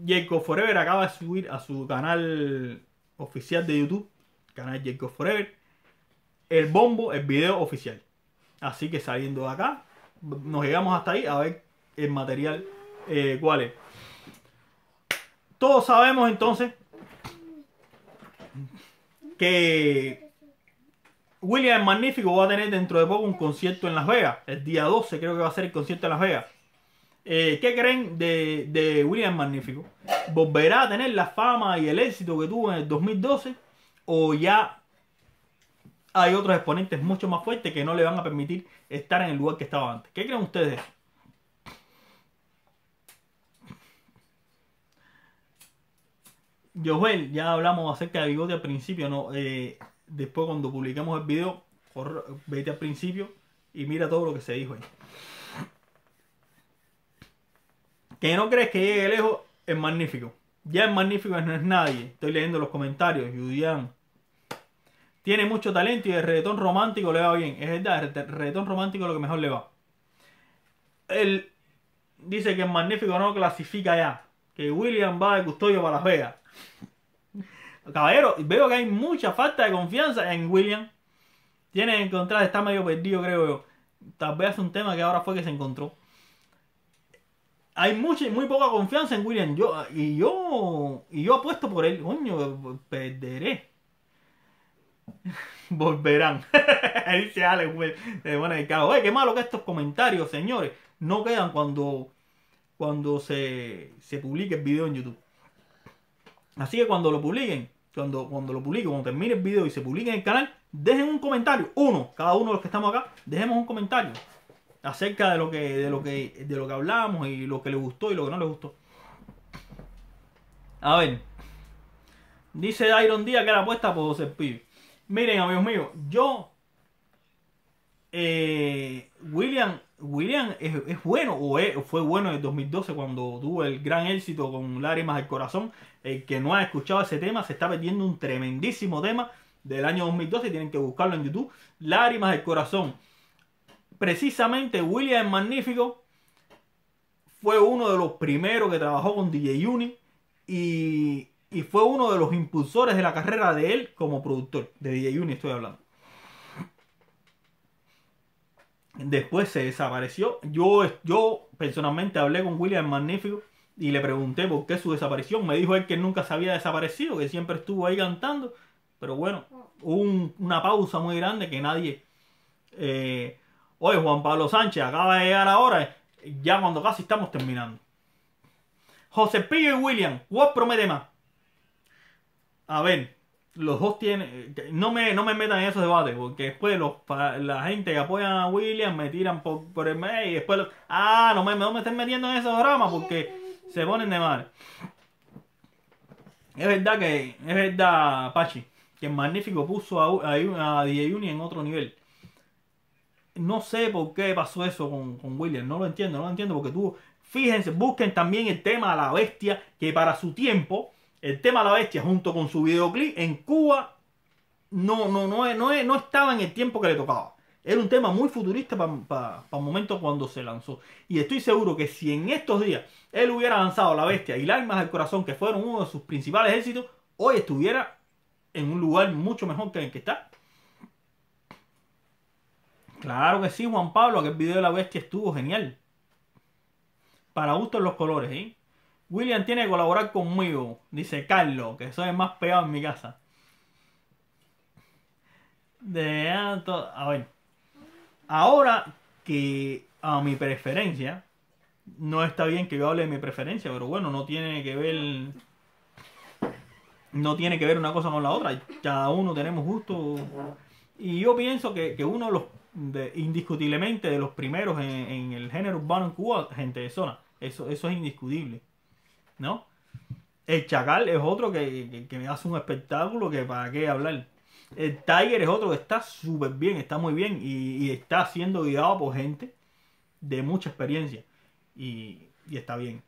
Jacob Forever acaba de subir a su canal oficial de YouTube, canal Jacob Forever, el bombo, el video oficial. Así que saliendo de acá, nos llegamos hasta ahí a ver el material eh, cuál es. Todos sabemos entonces que William Magnífico va a tener dentro de poco un concierto en Las Vegas. El día 12 creo que va a ser el concierto en Las Vegas. Eh, ¿Qué creen de, William Magnífico? ¿Volverá a tener la fama y el éxito que tuvo en el 2012? ¿O ya hay otros exponentes mucho más fuertes que no le van a permitir estar en el lugar que estaba antes. ¿Qué creen ustedes? Joel, ya hablamos acerca de bigote al principio, ¿no? Eh, después cuando publiquemos el video, vete al principio y mira todo lo que se dijo ahí. Que no crees que llegue lejos es magnífico. Ya es magnífico, no es nadie. Estoy leyendo los comentarios. Julián, tiene mucho talento y el reggaetón romántico le va bien. Es verdad, el reggaetón romántico es lo que mejor le va. Él dice que es Magnífico no clasifica ya. Que William va de custodio para Las Vegas. Caballero, veo que hay mucha falta de confianza en William. Tiene que encontrar, está medio perdido, creo yo. Tal vez es un tema que ahora fue que se encontró. Hay mucha y muy poca confianza en William. Yo, y yo y yo apuesto por él. Coño, perderé. volverán. Dice Alex, bueno, qué malo que estos comentarios, señores, no quedan cuando, cuando se, publique el video en YouTube. Así que cuando lo publiquen, cuando, cuando lo publiquen, cuando termine el video y se publique en el canal, dejen un comentario. Uno, cada uno de los que estamos acá, dejemos un comentario acerca de lo que, de lo que, de lo que hablamos y lo que les gustó y lo que no les gustó. A ver. Dice Iron día que la apuesta por ser Pibe. Miren, amigos míos, yo. Eh, William, William es, bueno, o fue bueno en el 2012 cuando tuvo el gran éxito con Lágrimas del Corazón. El que no ha escuchado ese tema se está perdiendo un tremendísimo tema del año 2012. Tienen que buscarlo en YouTube. Lágrimas del Corazón. Precisamente William es Magnífico fue uno de los primeros que trabajó con DJ Uni y y fue uno de los impulsores de la carrera de él como productor, de DJ Uni estoy hablando. Después se desapareció. Yo, yo personalmente hablé con William Magnífico y le pregunté por qué su desaparición. Me dijo él que nunca se había desaparecido, que siempre estuvo ahí cantando. Pero bueno, hubo una pausa muy grande que nadie... hoy eh, Oye, Juan Pablo Sánchez, acaba de llegar ahora, ya cuando casi estamos terminando. José Pillo y William, ¿cuál promete más? a ver, los dos tienen. Eh, no me, no me metan en esos debates, porque después los, la gente que apoya a William me tiran por, el medio y después. ah, no me, me estén metiendo en esos dramas porque se ponen de mal. Es verdad que. Es verdad, Pachi, que el Magnífico puso a, a, DJ Uni en otro nivel. No sé por qué pasó eso con, con no lo entiendo, no lo entiendo, porque tú. Fíjense, busquen también el tema de la bestia, que para su tiempo el tema de la bestia junto con su videoclip en Cuba no, no, no, no, no estaba en el tiempo que le tocaba. Era un tema muy futurista para un el momento cuando se lanzó. Y estoy seguro que si en estos días él hubiera lanzado La Bestia y Lágrimas del Corazón, que fueron uno de sus principales éxitos, hoy estuviera en un lugar mucho mejor que en el que está. Claro que sí, Juan Pablo, aquel video de La Bestia estuvo genial. Para gustos los colores, ¿eh? William tiene que colaborar conmigo, dice Carlos, que soy el más pegado en mi casa. De alto, a ver. Ahora que a mi preferencia, no está bien que yo hable de mi preferencia, pero bueno, no tiene que ver no tiene que ver una cosa con la otra. Cada uno tenemos gusto. Y yo pienso que, uno de los, indiscutiblemente, de los primeros en, el género urbano en Cuba, gente de zona. Eso, eso es indiscutible. El Chacal es otro que, me hace un espectáculo que para qué hablar. El Tiger es otro que está súper bien, está muy bien y, está siendo guiado por gente de mucha experiencia. Y, está bien.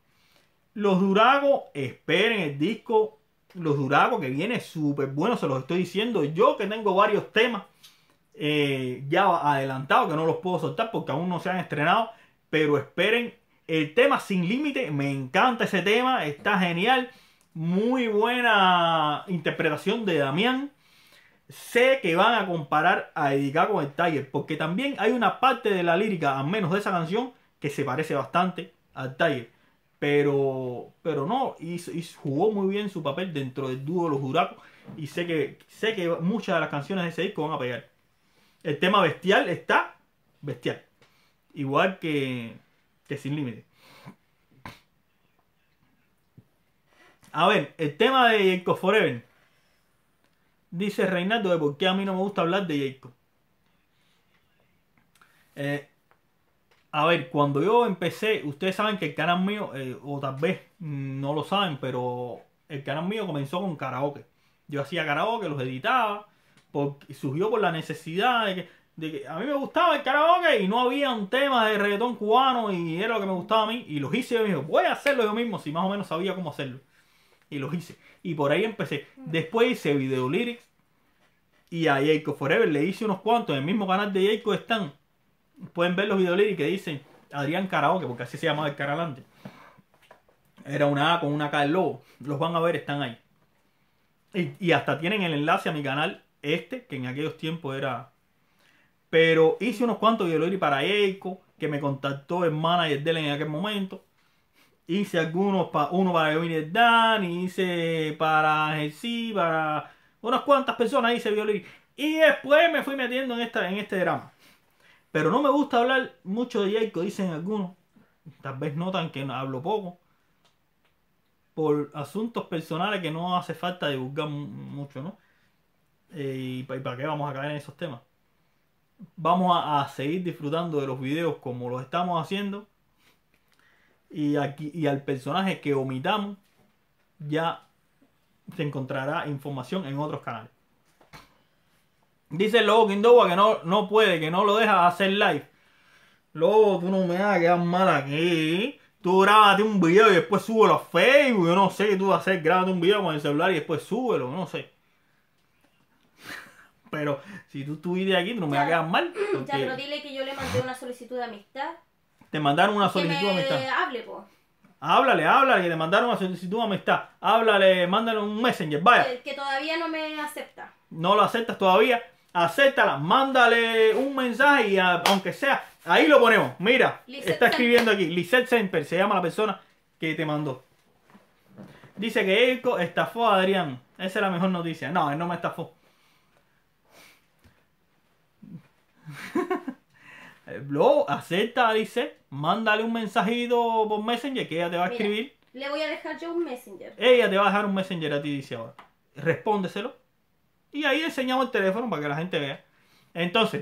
Los Duragos, esperen el disco. Los Durago que viene súper bueno, se los estoy diciendo. Yo que tengo varios temas eh, ya adelantados que no los puedo soltar porque aún no se han estrenado. Pero esperen el tema Sin Límite, me encanta ese tema, está genial. Muy buena interpretación de Damián. Sé que van a comparar a Edgar con el Tiger, porque también hay una parte de la lírica, al menos de esa canción, que se parece bastante al Tiger. Pero, pero no, y, jugó muy bien su papel dentro del dúo de los Juracos. Y sé que, sé que muchas de las canciones de ese disco van a pegar. El tema bestial está bestial. Igual que, que sin límite. A ver, el tema de Jacob Forever. Dice Reinaldo de por qué a mí no me gusta hablar de Jacob. Eh, a ver, cuando yo empecé, ustedes saben que el canal mío, eh, o tal vez no lo saben, pero el canal mío comenzó con karaoke. Yo hacía karaoke, los editaba, porque surgió por la necesidad de que de que a mí me gustaba el karaoke y no había un tema de reggaetón cubano y era lo que me gustaba a mí. Y los hice yo mismo. Voy a hacerlo yo mismo si más o menos sabía cómo hacerlo. Y los hice. Y por ahí empecé. Mm. Después hice video lyrics. Y a Jacob Forever le hice unos cuantos. En el mismo canal de Jacob están. Pueden ver los video lyrics que dicen Adrián Karaoke, porque así se llamaba el caralante Era una A con una K del lobo. Los van a ver, están ahí. y hasta tienen el enlace a mi canal este, que en aquellos tiempos era pero hice unos cuantos videoliri para Eiko, que me contactó el manager de él en aquel momento. Hice algunos, para uno para y Dan, hice para Jessie, para unas cuantas personas hice violín. Y después me fui metiendo en, esta, en este drama. Pero no me gusta hablar mucho de Eiko dicen algunos. Tal vez notan que hablo poco. Por asuntos personales que no hace falta divulgar mucho, ¿no? Eh, ¿Y para qué vamos a caer en esos temas? vamos a, seguir disfrutando de los videos como los estamos haciendo. Y, aquí, y al personaje que omitamos ya se encontrará información en otros canales. Dice el Lobo Quindoba que no, no puede, que no lo deja hacer live. Lobo, tú no me a quedar mal aquí. Tú grábate un video y después súbelo a Facebook. Yo no sé qué tú vas a hacer. Grábate un video con el celular y después súbelo. No sé. Pero si tú estuviste aquí, no me hagas mal. Ya, pero dile que yo le mandé una solicitud de amistad. Te mandaron una solicitud que me de amistad. Hable, pues. Háblale, háblale, que te mandaron una solicitud de amistad. Háblale, mándale un messenger, vaya. Que, todavía no me acepta. No lo aceptas todavía. Acéptala, mándale un mensaje y aunque sea, ahí lo ponemos. Mira, está escribiendo aquí. Lizette Semper se llama la persona que te mandó. Dice que Eiko estafó a Adrián. Esa es la mejor noticia. No, él no me estafó. Lo acepta, dice, mándale un mensajito por Messenger que ella te va a escribir. le voy a dejar yo un Messenger. Ella te va a dejar un Messenger a ti, dice ahora. Respóndeselo. Y ahí enseñamos el teléfono para que la gente vea. Entonces,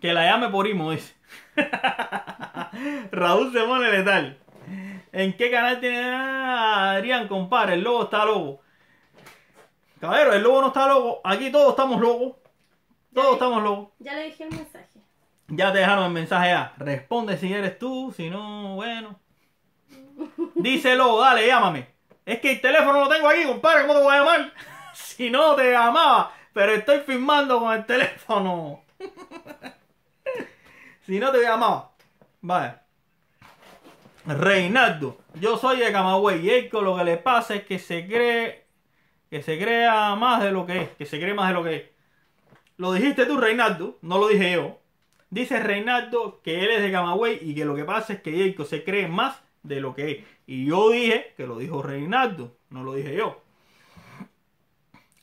que la llame por Imo, dice. Raúl se pone letal. ¿En qué canal tiene ah, Adrián, compadre? El lobo está lobo. Caballero, el lobo no está loco. Aquí todos estamos locos. Todos estamos locos. Ya le dije el mensaje. Ya te dejaron el mensaje ya. Responde si eres tú, si no, bueno. Díselo, dale, llámame. Es que el teléfono lo tengo aquí, compadre, ¿cómo te voy a llamar? si no, te llamaba, pero estoy filmando con el teléfono. si no, te llamaba. Vale. Reinaldo, yo soy de Camagüey y con lo que le pasa es que se cree que se crea más de lo que es, que se cree más de lo que es. Lo dijiste tú, Reinaldo, no lo dije yo. Dice Reinaldo que él es de Camagüey y que lo que pasa es que Jacob se cree más de lo que es. Y yo dije que lo dijo Reinaldo, no lo dije yo.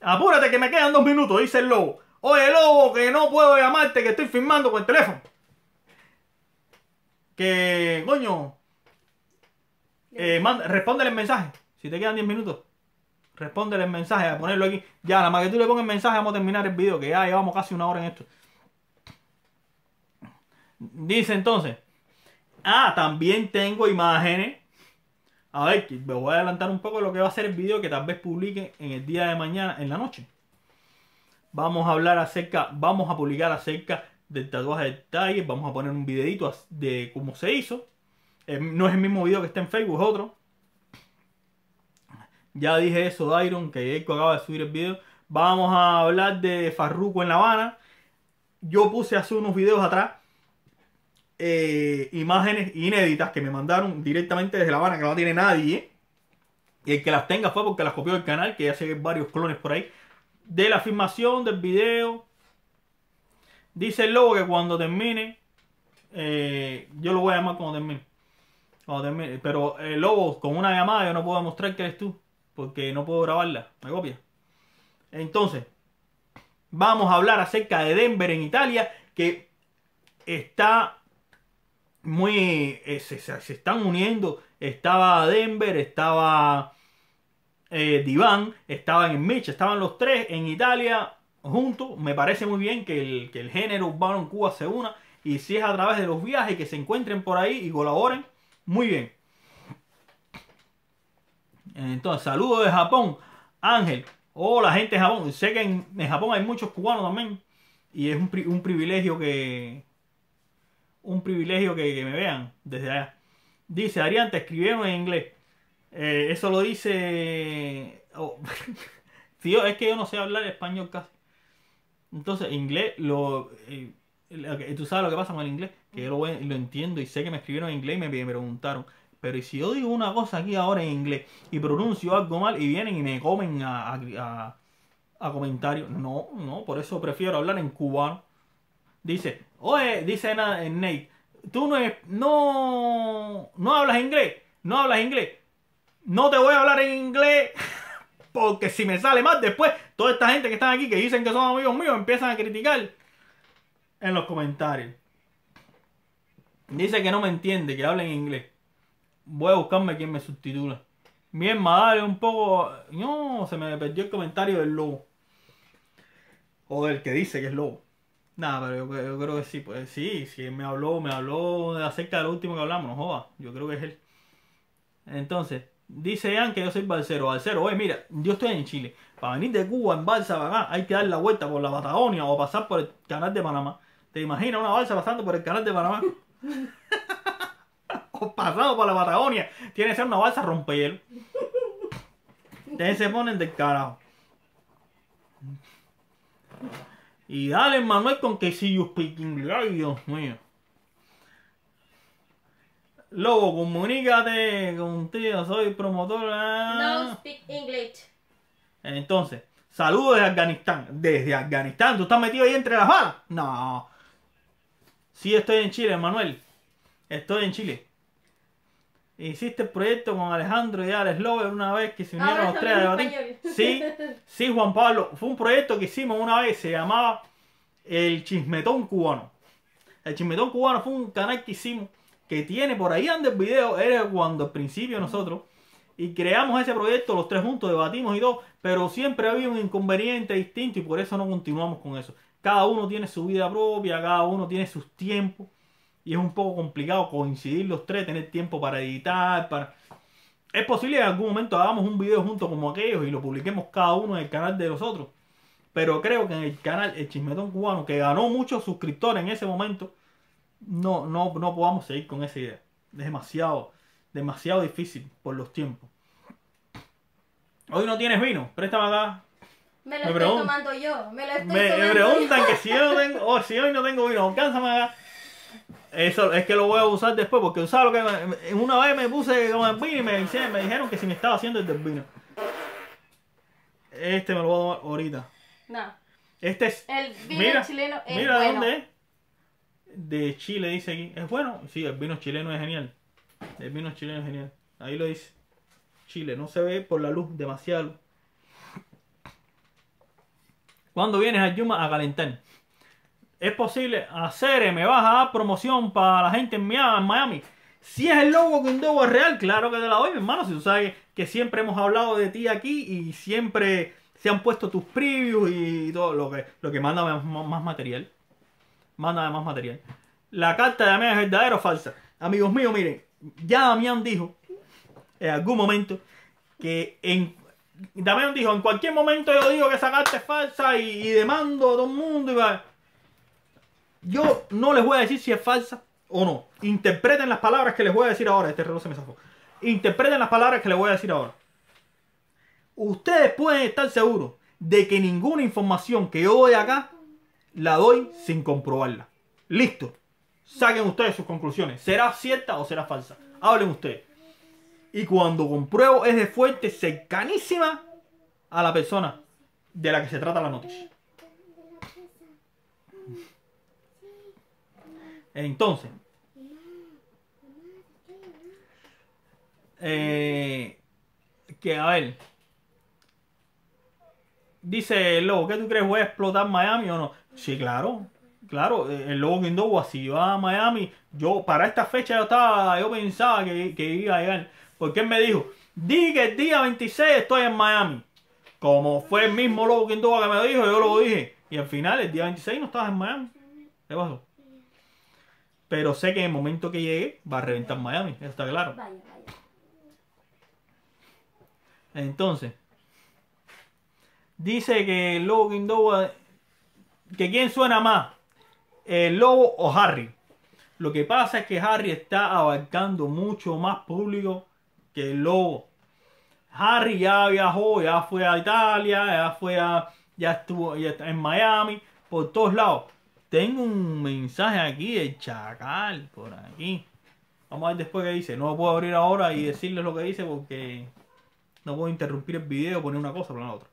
Apúrate que me quedan dos minutos, dice el lobo. Oye, lobo, que no puedo llamarte, que estoy firmando con el teléfono. Que, coño, eh, el mensaje, si te quedan diez minutos. Respóndele el mensaje, a ponerlo aquí. Ya, nada más que tú le pongas el mensaje, vamos a terminar el video, que ya llevamos casi una hora en esto. Dice entonces, ah, también tengo imágenes. A ver, me voy a adelantar un poco lo que va a ser el video que tal vez publique en el día de mañana, en la noche. Vamos a hablar acerca, vamos a publicar acerca del tatuaje de detalles, vamos a poner un videito de cómo se hizo. No es el mismo video que está en Facebook, es otro. Ya dije eso, Dairon, que Echo acaba de subir el video. Vamos a hablar de Farruko en La Habana. Yo puse hace unos videos atrás eh, imágenes inéditas que me mandaron directamente desde La Habana, que no tiene nadie. ¿eh? Y el que las tenga fue porque las copió del canal, que ya sé que hay varios clones por ahí. De la filmación del video. Dice el lobo que cuando termine. Eh, yo lo voy a llamar cuando termine. Pero el lobo, con una llamada yo no puedo mostrar que eres tú porque no puedo grabarla, me copia. Entonces, vamos a hablar acerca de Denver en Italia, que está muy... Eh, se, están uniendo, estaba Denver, estaba eh, Diván, estaban en Mitch, estaban los tres en Italia juntos. Me parece muy bien que el, que el género urbano Cuba se una y si es a través de los viajes que se encuentren por ahí y colaboren, muy bien. Entonces, saludos de Japón, Ángel. Hola, gente de Japón. Sé que en, Japón hay muchos cubanos también. Y es un, privilegio que. Un privilegio que, me vean desde allá. Dice Ariante, te escribieron en inglés. Eh, eso lo dice. Oh, tío, es que yo no sé hablar español casi. Entonces, inglés, lo. Eh, tú sabes lo que pasa con el inglés, que yo lo, entiendo y sé que me escribieron en inglés y me preguntaron. Pero si yo digo una cosa aquí ahora en inglés y pronuncio algo mal y vienen y me comen a, comentarios, no, no, por eso prefiero hablar en cubano. Dice, oye, dice eh, Nate, tú no, es, no, no hablas inglés, no hablas inglés, no te voy a hablar en inglés. Porque si me sale mal después, toda esta gente que están aquí, que dicen que son amigos míos, empiezan a criticar en los comentarios. Dice que no me entiende, que habla en inglés voy a buscarme quien me sustitula. mi madre, un poco. No, se me perdió el comentario del lobo. O del que dice que es lobo. Nada, pero yo, creo que sí, pues sí, si me habló, me habló acerca de lo último que hablamos, no joda, yo creo que es él. Entonces, dice Ian que yo soy balcero. Balcero, oye, mira, yo estoy en Chile, para venir de Cuba en balsa para acá, hay que dar la vuelta por la Patagonia o pasar por el canal de Panamá. ¿Te imaginas una balsa pasando por el canal de Panamá? pasado por la Patagonia, tiene que ser una balsa romper Ustedes se ponen del carajo. Y dale, Manuel, con que si you speaking. Ay, Dios mío. Lobo, comunícate tío soy promotor. Ah. No speak English. Entonces, saludos de Afganistán. Desde Afganistán, ¿tú estás metido ahí entre las balas? No. Si estoy en Chile, Manuel. Estoy en Chile. Hiciste el proyecto con Alejandro y Alex Lover una vez que se ah, unieron los tres a debatir. Sí, sí, Juan Pablo. Fue un proyecto que hicimos una vez, se llamaba El Chismetón Cubano. El Chismetón Cubano fue un canal que hicimos que tiene por ahí anda el video, era cuando al principio nosotros y creamos ese proyecto los tres juntos, debatimos y dos pero siempre había un inconveniente distinto y por eso no continuamos con eso. Cada uno tiene su vida propia, cada uno tiene sus tiempos y es un poco complicado coincidir los tres, tener tiempo para editar, para... Es posible que en algún momento hagamos un video junto como aquellos y lo publiquemos cada uno en el canal de los otros. Pero creo que en el canal El Chismetón Cubano, que ganó muchos suscriptores en ese momento, no, no, no podamos seguir con esa idea. Es demasiado, demasiado difícil por los tiempos. Hoy no tienes vino, préstame acá. Me lo estoy tomando yo, me lo estoy tomando Me preguntan que si, no tengo, oh, si hoy no tengo vino, alcánzame acá. Eso es que lo voy a usar después, porque usaba lo que una vez me puse con el vino y me, dijeron que si me estaba haciendo el vino Este me lo voy a tomar ahorita. No. Este es. El vino chileno Mira dónde es. De Chile dice aquí. Es bueno. Sí, el vino chileno es genial. El vino chileno es genial. Ahí lo dice. Chile. No se ve por la luz, demasiado. Cuando vienes a Yuma a calentar es posible hacer eh, me baja a promoción para la gente en Miami. Si es el logo que un logo es real, claro que te la doy, hermano. Si tú sabes que siempre hemos hablado de ti aquí y siempre se han puesto tus previews y todo lo que, lo que manda más material. Manda más material. La carta de Damián es verdadera o falsa. Amigos míos, miren, ya Damián dijo en algún momento que en Damián dijo, en cualquier momento yo digo que esa carta es falsa y, y demando a todo el mundo y va. Yo no les voy a decir si es falsa o no. Interpreten las palabras que les voy a decir ahora. Este reloj se me zafó. Interpreten las palabras que les voy a decir ahora. Ustedes pueden estar seguros de que ninguna información que yo doy acá la doy sin comprobarla. Listo. Saquen ustedes sus conclusiones. ¿Será cierta o será falsa? Hablen ustedes. Y cuando compruebo es de fuente cercanísima a la persona de la que se trata la noticia. Entonces, eh, que a ver, dice el Lobo, ¿qué tú crees? ¿Voy a explotar Miami o no? Sí, claro, claro, el Lobo que así va a Miami. Yo, para esta fecha, yo, estaba, yo pensaba que, iba a llegar, porque él me dijo, Dije el día 26 estoy en Miami. Como fue el mismo Lobo Quindoba que me dijo, yo lo dije. Y al final, el día 26 no estaba en Miami. ¿Qué pasó? Pero sé que en el momento que llegue va a reventar Miami, eso está claro. Entonces, dice que el Lobo Quindoba, que quién suena más, el Lobo o Harry. Lo que pasa es que Harry está abarcando mucho más público que el Lobo. Harry ya viajó, ya fue a Italia, ya fue a, ya estuvo ya en Miami, por todos lados. Tengo un mensaje aquí de Chacal por aquí. Vamos a ver después qué dice. No puedo abrir ahora y decirles lo que dice porque no puedo interrumpir el video, poner una cosa por la otra.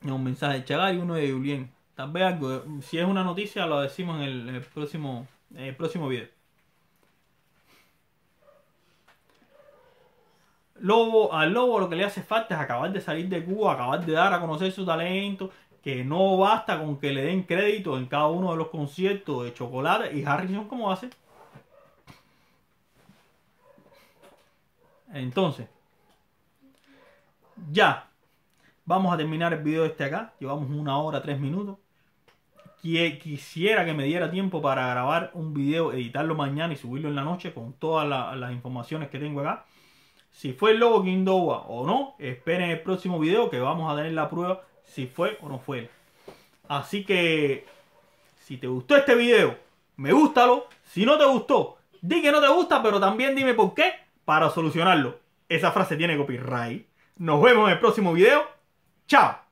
Un mensaje de Chagal y uno de Julien. Tal vez algo, si es una noticia, lo decimos en el, próximo, en el próximo video. Lobo, al Lobo lo que le hace falta es acabar de salir de Cuba, acabar de dar a conocer su talento que no basta con que le den crédito en cada uno de los conciertos de Chocolate y Harrison como hace. Entonces, ya, vamos a terminar el video este acá. Llevamos una hora, tres minutos. Quisiera que me diera tiempo para grabar un video, editarlo mañana y subirlo en la noche con todas las informaciones que tengo acá. Si fue el logo Kindowa o no, esperen el próximo video que vamos a tener la prueba si fue o no fue. Así que, si te gustó este video, me lo Si no te gustó, di que no te gusta, pero también dime por qué para solucionarlo. Esa frase tiene copyright. Nos vemos en el próximo video. Chao.